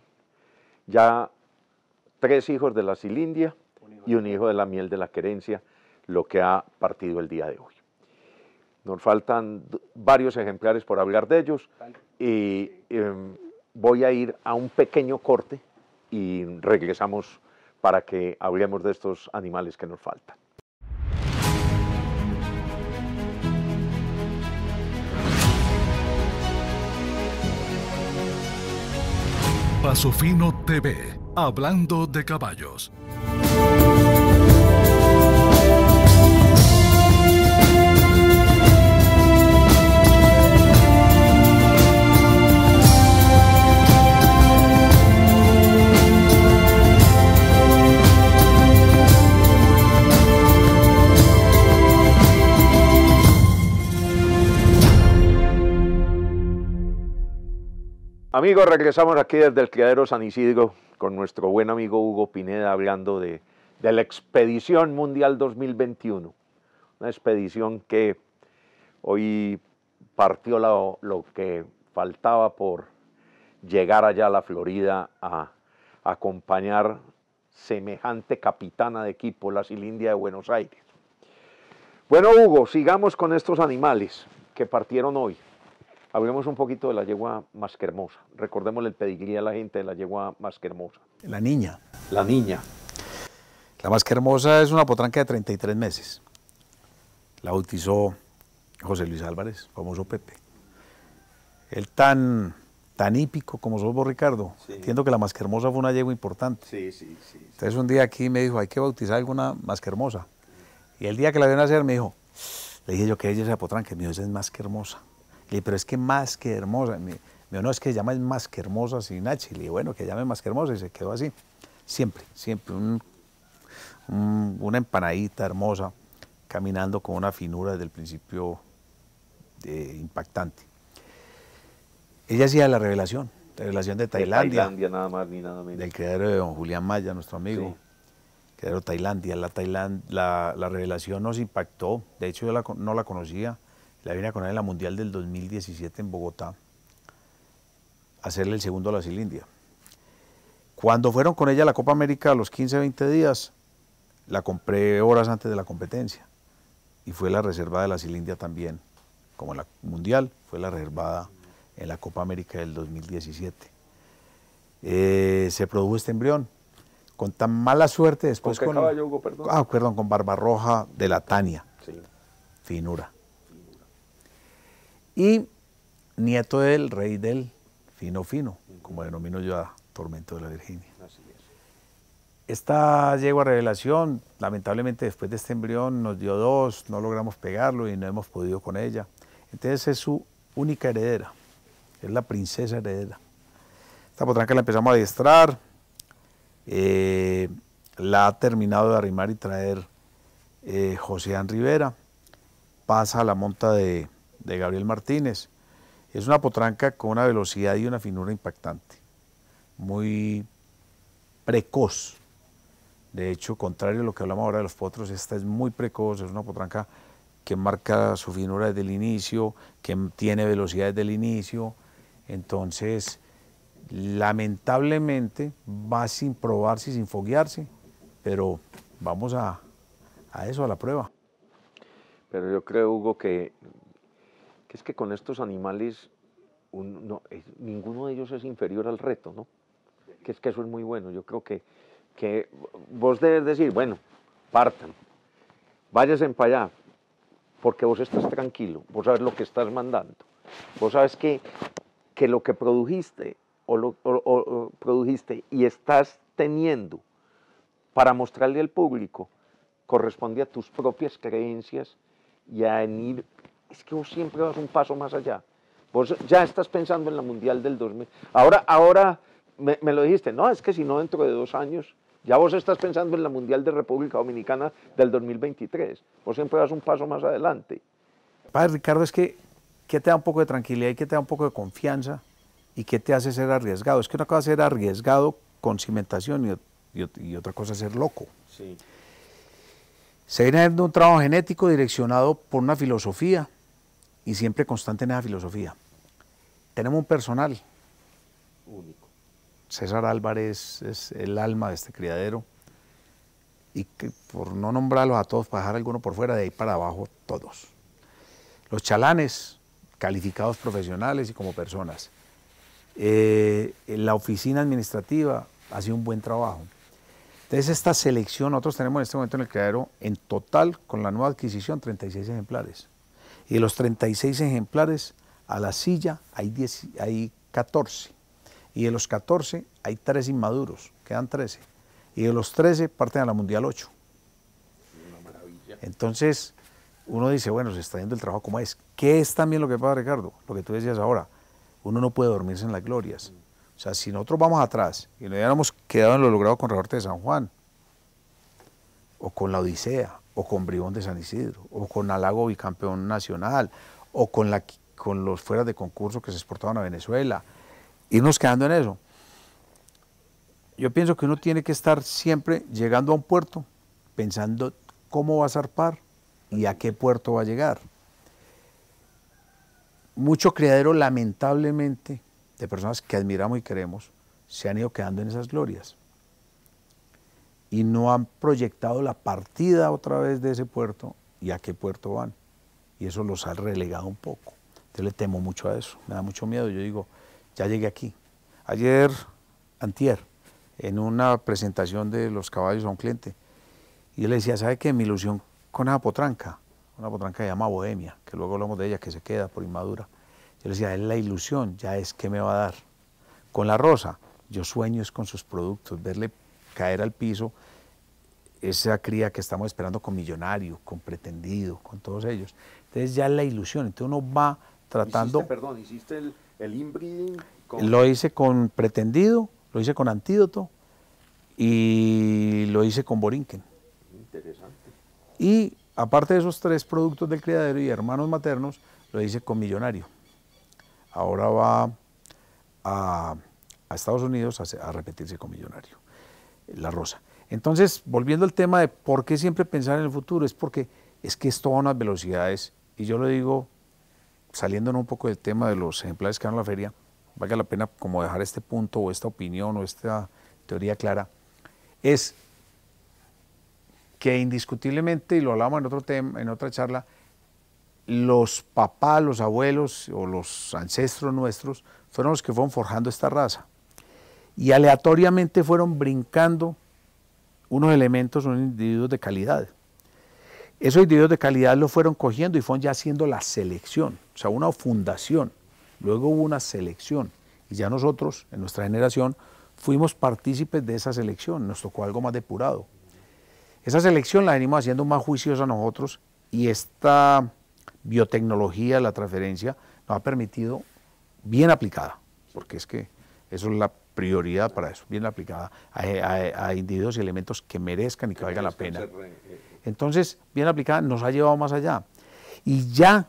ya tres hijos de la Cilindia y un hijo de la miel de la querencia, lo que ha partido el día de hoy. Nos faltan varios ejemplares por hablar de ellos y em, voy a ir a un pequeño corte y regresamos para que hablemos de estos animales que nos faltan. Pasofino TV, hablando de caballos. Amigos, regresamos aquí desde el criadero San Isidro con nuestro buen amigo Hugo Pineda hablando de, la Expedición Mundial 2021. Una expedición que hoy partió lo, que faltaba por llegar allá a la Florida a, a acompañar semejante capitana de equipo, la Cilindia de Buenos Aires. Bueno, Hugo, sigamos con estos animales que partieron hoy. Hablemos un poquito de la yegua más que hermosa. Recordemos el pedigrí a la gente de la yegua más que hermosa. La niña. La niña. La más que hermosa es una potranca de 33 meses. La bautizó José Luis Álvarez, famoso Pepe. El tan tan hípico como sos vos, Ricardo. Entiendo que la más hermosa fue una yegua importante. Sí, sí, sí, Entonces un día aquí me dijo, hay que bautizar alguna más hermosa. Y el día que la vio hacer, me dijo, le dije yo, que ella esa potranca? Me dijo, esa es hermosa. Le dije, pero es que más que hermosa. Me, dijo, no, es que se llama más que hermosa Sinachi. Le dije, bueno, que llame más que hermosa. Y se quedó así. Siempre, siempre. una empanadita hermosa, caminando con una finura desde el principio eh, impactante. Ella hacía la revelación, la revelación de Tailandia. Tailandia, nada más ni nada menos. Del creador de don Julián Maya, nuestro amigo. Sí. de Tailandia. La, Tailand, la, revelación nos impactó. De hecho, yo no la conocía la vine a conocer en la Mundial del 2017 en Bogotá, a hacerle el segundo a la Cilindia. Cuando fueron con ella a la Copa América a los 15, 20 días, la compré horas antes de la competencia y fue la reservada de la Cilindia también, como la Mundial, fue la reservada en la Copa América del 2017. Eh, se produjo este embrión con tan mala suerte después con, con caballo, Hugo, ah, Barbarroja de la Tania finura y nieto del rey del fino fino, como denomino yo a Tormento de la Virginia. Esta a revelación, lamentablemente después de este embrión nos dio dos, no logramos pegarlo y no hemos podido con ella. Entonces es su única heredera, es la princesa heredera. Esta potranca la empezamos a adiestrar, eh, la ha terminado de arrimar y traer eh, José Rivera, pasa a la monta de de Gabriel Martínez. Es una potranca con una velocidad y una finura impactante, muy precoz. De hecho, contrario a lo que hablamos ahora de los potros, esta es muy precoz, es una potranca que marca su finura desde el inicio, que tiene velocidad desde el inicio. Entonces, lamentablemente va sin probarse y sin foguearse, pero vamos a, a eso, a la prueba. Pero yo creo, Hugo, que es que con estos animales eh, ninguno de ellos es inferior al reto, ¿no? Que es que eso es muy bueno. Yo creo que, que vos debes decir, bueno, partan, váyanse para allá, porque vos estás tranquilo, vos sabes lo que estás mandando, vos sabes que, lo que produjiste o lo y estás teniendo para mostrarle al público corresponde a tus propias creencias y a, ir es que vos siempre vas un paso más allá. Vos ya estás pensando en la Mundial del 2000. Ahora, ahora me, lo dijiste, no, es que si no dentro de dos años, ya vos estás pensando en la Mundial de República Dominicana del 2023. Vos siempre vas un paso más adelante. Padre Ricardo, es que, que te da un poco de tranquilidad y que te da un poco de confianza y que te hace ser arriesgado. Es que una cosa es ser arriesgado con cimentación y, otra cosa es ser loco. Sí. Se viene haciendo un trabajo genético direccionado por una filosofía, y siempre constante en esa filosofía. Tenemos un personal único. César Álvarez es el alma de este criadero y por no nombrarlos a todos, para dejar alguno por fuera, de ahí para abajo todos. Los chalanes, calificados profesionales y como personas. Eh, la oficina administrativa ha sido un buen trabajo. Entonces esta selección, nosotros tenemos en este momento en el criadero, en total, con la nueva adquisición, 36 ejemplares. Y de los 36 ejemplares, a la silla hay, hay 14. Y de los 14 hay 3 inmaduros, quedan 13. Y de los 13 parten a la Mundial 8. Entonces, uno dice, bueno, se está yendo el trabajo como es. ¿Qué es también lo que pasa, Ricardo? Lo que tú decías ahora, uno no puede dormirse en las glorias. O sea, si nosotros vamos atrás y no hubiéramos quedado en lo logrado con Resorte de San Juan, o con la Odisea, o con Bribón de San Isidro, o con Alago bicampeón nacional, o con, los fueras de concurso que se exportaban a Venezuela, irnos quedando en eso. Yo pienso que uno tiene que estar siempre llegando a un puerto, pensando cómo va a zarpar y a qué puerto va a llegar. Mucho criadero, lamentablemente, de personas que admiramos y queremos, se han ido quedando en esas glorias y no han proyectado la partida otra vez de ese puerto y a qué puerto van. Y eso los ha relegado un poco. Entonces le temo mucho a eso, me da mucho miedo. Yo digo, ya llegué aquí. Ayer, antier, en una presentación de los caballos a un cliente, y yo le decía, ¿sabe qué? Mi ilusión con una potranca, una potranca que se llama Bohemia, que luego hablamos de ella, que se queda por inmadura. Yo le decía, es la ilusión, ya es que me va a dar. Con la rosa, yo sueño es con sus productos, verle caer al piso esa cría que estamos esperando con Millonario, con Pretendido, con todos ellos. Entonces ya es la ilusión, entonces uno va tratando... perdón, ¿hiciste el, inbreeding? Lo hice con Pretendido, lo hice con Antídoto y lo hice con Borinquen. Interesante. Y aparte de esos tres productos del criadero y hermanos maternos, lo hice con Millonario. Ahora va a, Estados Unidos a repetirse con Millonario, La Rosa. Entonces, volviendo al tema de por qué siempre pensar en el futuro, es porque es que esto va a unas velocidades, y yo lo digo saliéndonos un poco del tema de los ejemplares que van la feria, valga la pena como dejar este punto o esta opinión o esta teoría clara, es que indiscutiblemente, y lo hablamos en otro tema, en otra charla, los papás, los abuelos o los ancestros nuestros fueron los que fueron forjando esta raza. Y aleatoriamente fueron brincando unos elementos son individuos de calidad. Esos individuos de calidad los fueron cogiendo y fueron ya haciendo la selección, o sea, una fundación. Luego hubo una selección y ya nosotros, en nuestra generación, fuimos partícipes de esa selección, nos tocó algo más depurado. Esa selección la venimos haciendo más juiciosa nosotros y esta biotecnología, la transferencia, nos ha permitido bien aplicada, porque es que eso es la prioridad para eso, bien aplicada a, individuos y elementos que merezcan y que, valga la pena. Eh, Entonces, bien aplicada nos ha llevado más allá. Y ya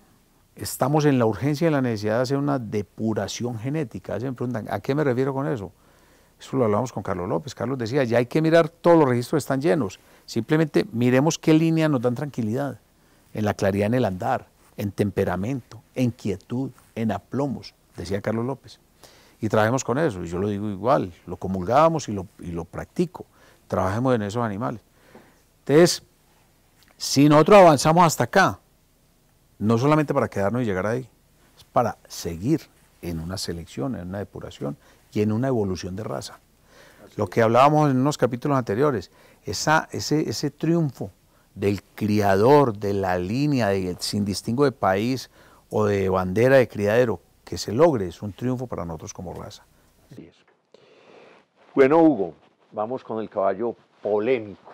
estamos en la urgencia y en la necesidad de hacer una depuración genética. veces me preguntan, ¿a qué me refiero con eso? Eso lo hablamos con Carlos López. Carlos decía, ya hay que mirar todos los registros están llenos. Simplemente miremos qué línea nos dan tranquilidad, en la claridad en el andar, en temperamento, en quietud, en aplomos, decía Carlos López y trabajemos con eso. Y yo lo digo igual, lo comulgamos y lo, y lo practico. Trabajemos en esos animales. Entonces, si nosotros avanzamos hasta acá, no solamente para quedarnos y llegar ahí, es para seguir en una selección, en una depuración y en una evolución de raza. lo que hablábamos en unos capítulos anteriores, ese, triunfo del criador, de la línea, sin distingo de país o de bandera de criadero, que se logre es un triunfo para nosotros como raza. Bueno, Hugo, vamos con el caballo polémico.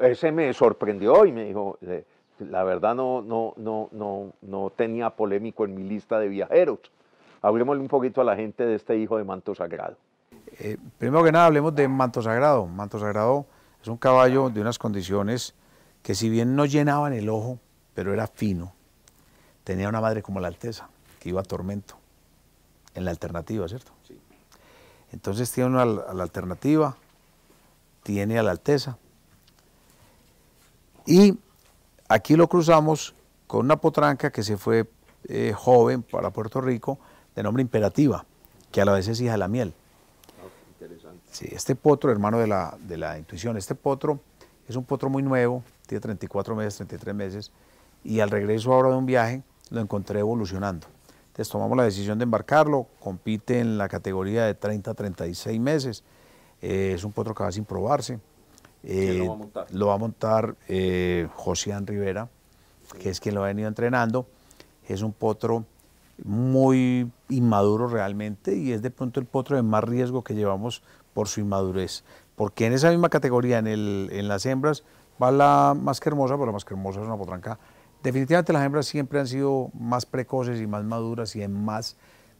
Ese me sorprendió y me dijo, eh, la verdad no, no, no, no, no tenía polémico en mi lista de viajeros. Hablemosle un poquito a la gente de este hijo de Manto Sagrado. Eh, primero que nada, hablemos de Manto Sagrado. Manto Sagrado es un caballo de unas condiciones que si bien no llenaban el ojo, pero era fino, tenía una madre como la Alteza que iba a Tormento, en la alternativa, ¿cierto? Sí. Entonces tiene a la alternativa, tiene a la Alteza. Y aquí lo cruzamos con una potranca que se fue eh, joven para Puerto Rico, de nombre Imperativa, que a la vez es hija de la miel. Ah, sí, este potro, hermano de la, de la intuición, este potro es un potro muy nuevo, tiene 34 meses, 33 meses, y al regreso ahora de un viaje lo encontré evolucionando. Entonces tomamos la decisión de embarcarlo, compite en la categoría de 30 a 36 meses, eh, es un potro que va sin probarse. lo eh, va a montar? Lo va a montar eh, Rivera, que es quien lo ha venido entrenando. Es un potro muy inmaduro realmente y es de pronto el potro de más riesgo que llevamos por su inmadurez. Porque en esa misma categoría, en, en las hembras, va la más que hermosa, pero la más hermosa es una potranca Definitivamente las hembras siempre han sido más precoces y más maduras y en más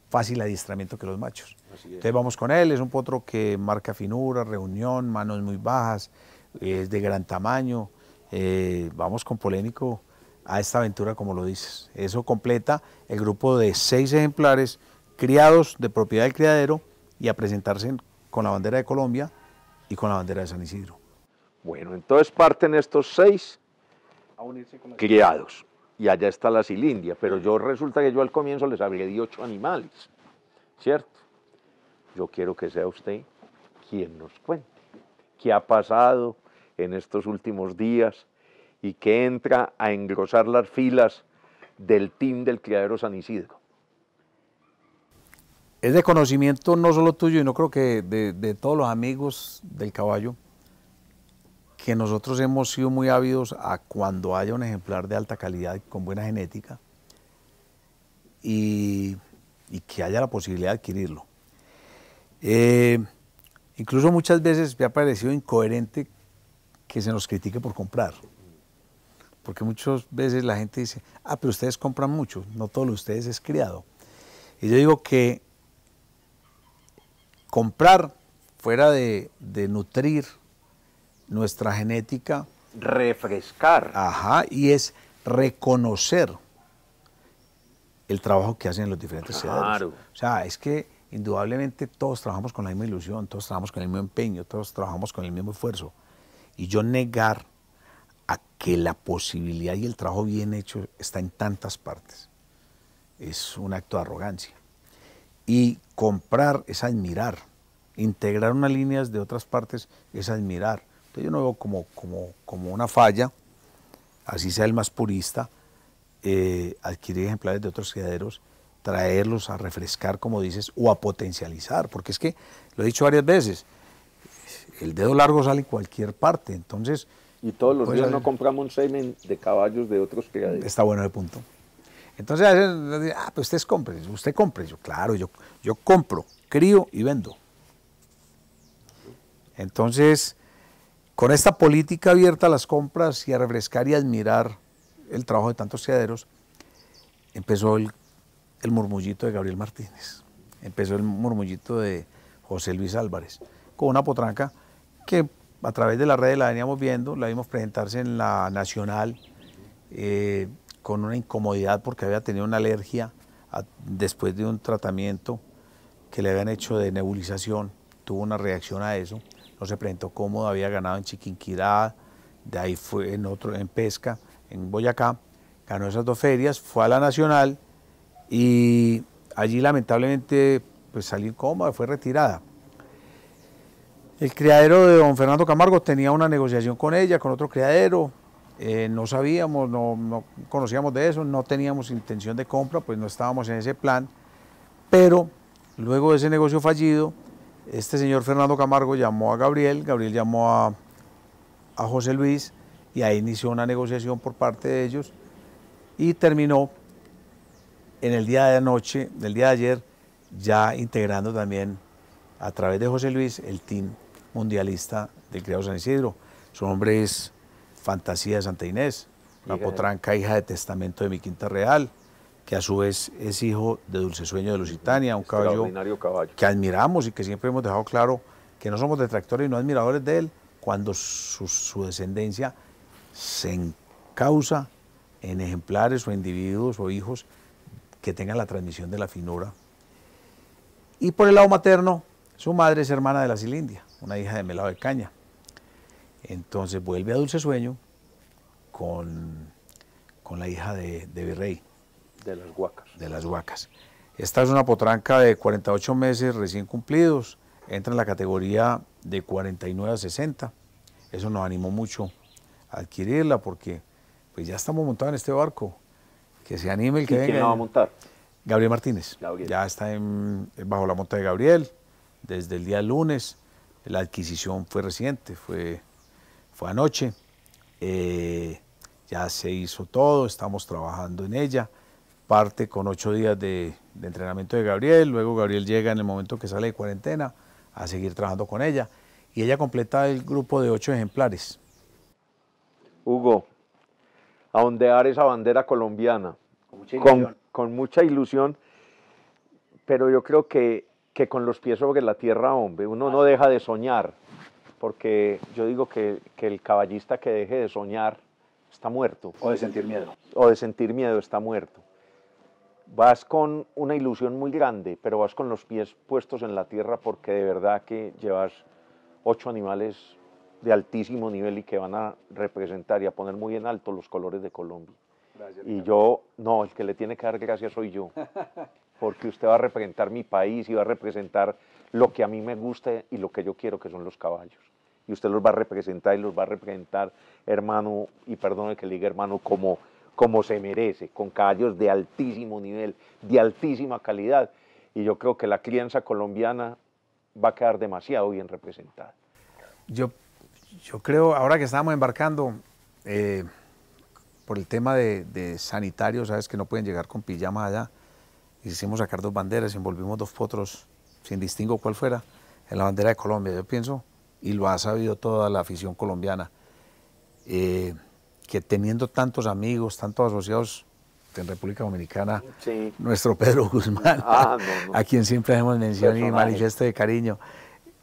fácil adiestramiento que los machos. Entonces vamos con él, es un potro que marca finura, reunión, manos muy bajas, es de gran tamaño. Eh, vamos con Polémico a esta aventura como lo dices. Eso completa el grupo de seis ejemplares criados de propiedad del criadero y a presentarse con la bandera de Colombia y con la bandera de San Isidro. Bueno, entonces parten estos seis criados. Y allá está la cilindia, pero yo resulta que yo al comienzo les habría ocho animales, ¿cierto? Yo quiero que sea usted quien nos cuente qué ha pasado en estos últimos días y que entra a engrosar las filas del team del criadero San Isidro es de conocimiento no solo tuyo, y no creo que de, todos los amigos del caballo, que nosotros hemos sido muy ávidos a cuando haya un ejemplar de alta calidad con buena genética y, que haya la posibilidad de adquirirlo. Eh, incluso muchas veces me ha parecido incoherente que se nos critique por comprar, porque muchas veces la gente dice, ah, pero ustedes compran mucho, no todo lo de ustedes es criado. Y yo digo que comprar fuera de nutrir nuestra genética. Refrescar. Ajá, y es reconocer el trabajo que hacen los diferentes claro. O sea, es que indudablemente todos trabajamos con la misma ilusión, todos trabajamos con el mismo empeño, todos trabajamos con el mismo esfuerzo. Y yo negar a que la posibilidad y el trabajo bien hecho está en tantas partes es un acto de arrogancia. Y comprar es admirar. Integrar unas líneas de otras partes es admirar yo no veo como, como, una falla, así sea el más purista, eh, adquirir ejemplares de otros criaderos, traerlos a refrescar, como dices, o a potencializar, porque es que, lo he dicho varias veces, el dedo largo sale en cualquier parte, entonces... Y todos los pues, días no compramos un semen de caballos de otros criaderos. Está bueno de punto. Entonces a veces ah, pues usted compre, usted compre. Yo, claro, yo, yo compro, crío y vendo. Entonces, con esta política abierta a las compras y a refrescar y admirar el trabajo de tantos criaderos, empezó el, murmullito de Gabriel Martínez, empezó el murmullito de José Luis Álvarez, con una potranca que a través de la red la veníamos viendo, la vimos presentarse en la Nacional eh, con una incomodidad porque había tenido una alergia después de un tratamiento que le habían hecho de nebulización, tuvo una reacción a eso no se presentó cómodo, había ganado en Chiquinquirá, de ahí fue en otro, en Pesca, en Boyacá, ganó esas dos ferias, fue a la Nacional y allí lamentablemente pues salir cómoda, fue retirada. El criadero de don Fernando Camargo tenía una negociación con ella, con otro criadero, eh, no sabíamos, no, no, conocíamos de eso, no teníamos intención de compra, pues no estábamos en ese plan, pero luego de ese negocio fallido, este señor Fernando Camargo llamó a Gabriel, Gabriel llamó a, José Luis y ahí inició una negociación por parte de ellos y terminó en el día de anoche, del día de ayer, ya integrando también a través de José Luis el team mundialista del Criado San Isidro. Su nombre es Fantasía de Santa Inés, la potranca hija de testamento de mi quinta real que a su vez es hijo de Dulce Sueño de Lusitania, un caballo, que admiramos y que siempre hemos dejado claro que no somos detractores y no admiradores de él, cuando su, descendencia se encausa en ejemplares o individuos o hijos que tengan la transmisión de la finura. Y por el lado materno, su madre es hermana de la Cilindia, una hija de Melado de Caña. Entonces vuelve a Dulce Sueño con, la hija de, de Virrey. De las huacas. De las huacas. Esta es una potranca de 48 meses recién cumplidos, entra en la categoría de 49 a 60. Eso nos animó mucho a adquirirla porque pues ya estamos montados en este barco. Que se anime el que venga. ¿Quién la va a montar? Gabriel Martínez. Ya está bajo la monta de Gabriel desde el día lunes. La adquisición fue reciente, fue, fue anoche. Eh, ya se hizo todo, estamos trabajando en ella parte con ocho días de, entrenamiento de Gabriel, luego Gabriel llega en el momento que sale de cuarentena a seguir trabajando con ella y ella completa el grupo de ocho ejemplares. Hugo, a ondear esa bandera colombiana con mucha ilusión, pero yo creo que, que, con los pies sobre la tierra, hombre, uno no deja de soñar, porque yo digo que, que el caballista que deje de soñar está muerto. O de sentir miedo. O de sentir miedo está muerto vas con una ilusión muy grande, pero vas con los pies puestos en la tierra porque de verdad que llevas ocho animales de altísimo nivel y que van a representar y a poner muy en alto los colores de Colombia. y yo, no, el que le tiene que dar gracias soy yo, (laughs) porque usted va a representar mi país y va a representar lo que a mí me gusta y lo que yo quiero, que son los caballos. Y usted los va a representar y los va a representar, hermano, y perdone que le diga hermano, como como se merece, con caballos de altísimo nivel, de altísima calidad. Y yo creo que la crianza colombiana va a quedar demasiado bien representada. Yo, yo creo, ahora que estamos embarcando, eh, por el tema de, sanitario sabes que no pueden llegar con pijama allá, hicimos sacar dos banderas, envolvimos dos potros, sin distingo cuál fuera, en la bandera de Colombia, yo pienso, y lo ha sabido toda la afición colombiana. Eh, que teniendo tantos amigos, tantos asociados en República Dominicana, nuestro Pedro Guzmán, ah, (laughs) a quien siempre hemos mención y manifiesto de cariño,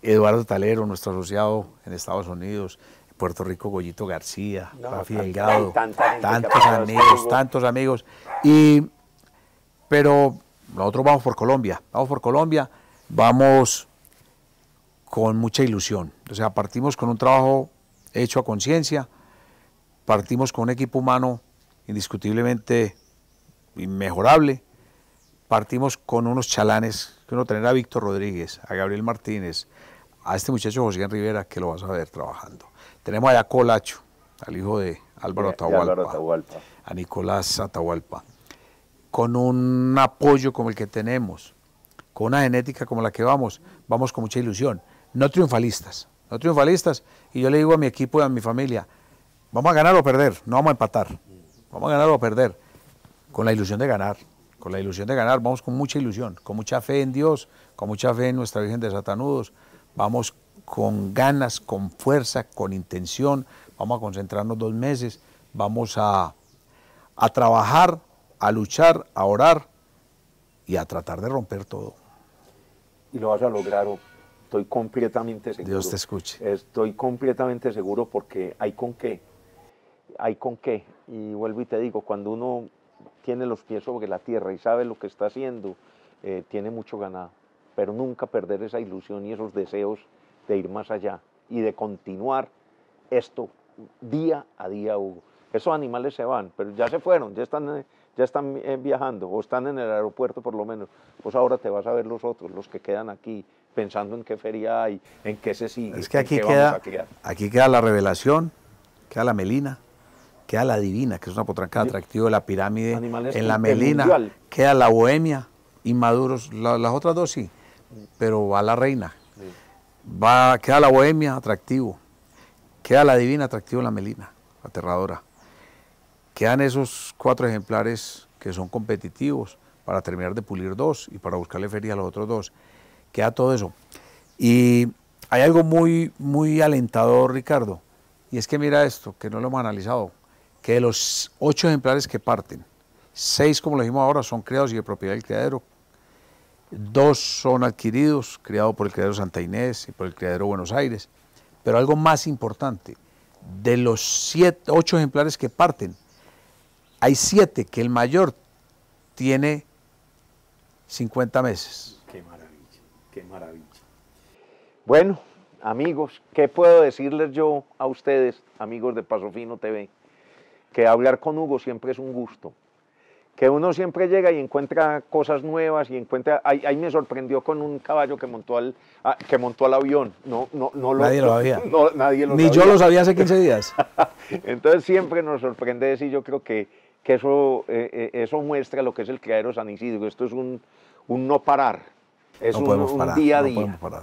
Eduardo Talero, nuestro asociado en Estados Unidos, Puerto Rico, Goyito García, no, Delgado, tantos amigos, tantos amigos. Y, pero nosotros vamos por Colombia, vamos por Colombia, vamos con mucha ilusión. O sea, partimos con un trabajo hecho a conciencia, Partimos con un equipo humano indiscutiblemente inmejorable. Partimos con unos chalanes que uno tener a Víctor Rodríguez, a Gabriel Martínez, a este muchacho José Rivera que lo vas a ver trabajando. Tenemos a Colacho, al hijo de Álvaro, Álvaro Atahualpa, a Nicolás Atahualpa, con un apoyo como el que tenemos, con una genética como la que vamos, vamos con mucha ilusión, no triunfalistas, no triunfalistas, y yo le digo a mi equipo y a mi familia, Vamos a ganar o perder, no vamos a empatar. Vamos a ganar o perder. Con la ilusión de ganar, con la ilusión de ganar, vamos con mucha ilusión, con mucha fe en Dios, con mucha fe en nuestra Virgen de Satanudos. Vamos con ganas, con fuerza, con intención. Vamos a concentrarnos dos meses, vamos a, trabajar, a luchar, a orar y a tratar de romper todo. Y lo vas a lograr, oh, estoy completamente seguro. Dios te escuche. Estoy completamente seguro porque hay con qué hay con qué. Y vuelvo y te digo, cuando uno tiene los pies sobre la tierra y sabe lo que está haciendo, eh, tiene mucho ganado. Pero nunca perder esa ilusión y esos deseos de ir más allá y de continuar esto día a día, Hugo. Esos animales se van, pero ya se fueron, ya están, eh, ya están eh, viajando o están en el aeropuerto por lo menos. Pues ahora te vas a ver los otros, los que quedan aquí, pensando en qué feria hay, en qué se sigue. Es que aquí, queda, aquí queda la revelación, queda la melina queda la Divina, que es una potranca atractiva, de la pirámide, en la Melina, queda la Bohemia, Inmaduros, las otras dos sí, pero va la Reina. queda la Bohemia, atractivo. Queda la Divina, atractivo la Melina, aterradora. Quedan esos cuatro ejemplares que son competitivos para terminar de pulir dos y para buscarle feria a los otros dos. Queda todo eso. Y hay algo muy, muy alentador, Ricardo, y es que mira esto, que no lo hemos analizado que de los ocho ejemplares que parten, seis, como lo dijimos ahora, son criados y de propiedad del criadero, dos son adquiridos, criados por el criadero Santa Inés y por el criadero Buenos Aires, pero algo más importante, de los ocho ejemplares que parten, hay siete que el mayor tiene 50 meses. Qué maravilla, qué maravilla. Bueno, amigos, ¿qué puedo decirles yo a ustedes, amigos de Pasofino TV? que hablar con Hugo siempre es un gusto, que uno siempre llega y encuentra cosas nuevas y encuentra, ahí, me sorprendió con un caballo que montó al, ah, que montó al avión, no, no, no lo, nadie lo (laughs) sabía, ni yo lo sabía hace 15 días. (laughs) Entonces siempre nos sorprende decir, y yo creo que, que eso, eh, eh, eso muestra lo que es el criadero San Isidro, esto es un, un no parar, es un, parar, día a día. Parar.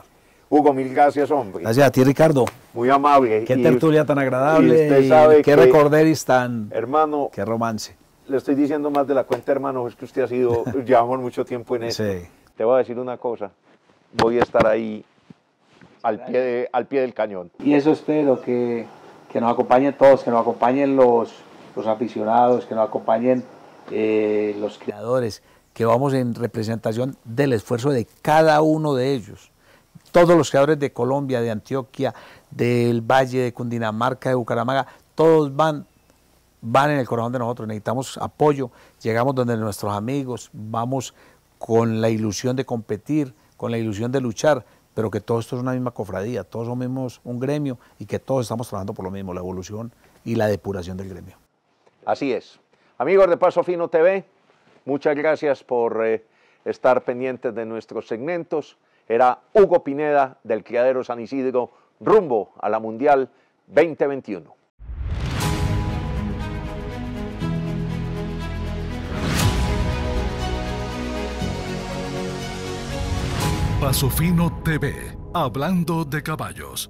Hugo, mil gracias, hombre. Gracias a ti, Ricardo. Muy amable. Qué tertulia tan agradable. Y qué recorderis tan. Hermano. Qué romance. Le estoy diciendo más de la cuenta, hermano, es que usted ha sido. llevamos (laughs) mucho tiempo en eso. Te voy a decir una cosa. Voy a estar ahí al pie, al pie del cañón. Y eso espero que, que nos acompañen todos, que nos acompañen los, los aficionados, que nos acompañen eh, los creadores, que vamos en representación del esfuerzo de cada uno de ellos todos los creadores de Colombia, de Antioquia, del Valle, de Cundinamarca, de Bucaramanga, todos van, van en el corazón de nosotros, necesitamos apoyo, llegamos donde nuestros amigos, vamos con la ilusión de competir, con la ilusión de luchar, pero que todo esto es una misma cofradía, todos somos un gremio y que todos estamos trabajando por lo mismo, la evolución y la depuración del gremio. Así es. Amigos de Paso Fino TV, muchas gracias por eh, estar pendientes de nuestros segmentos era Hugo Pineda del Criadero San Isidro, rumbo a la Mundial 2021. Pasofino TV, hablando de caballos.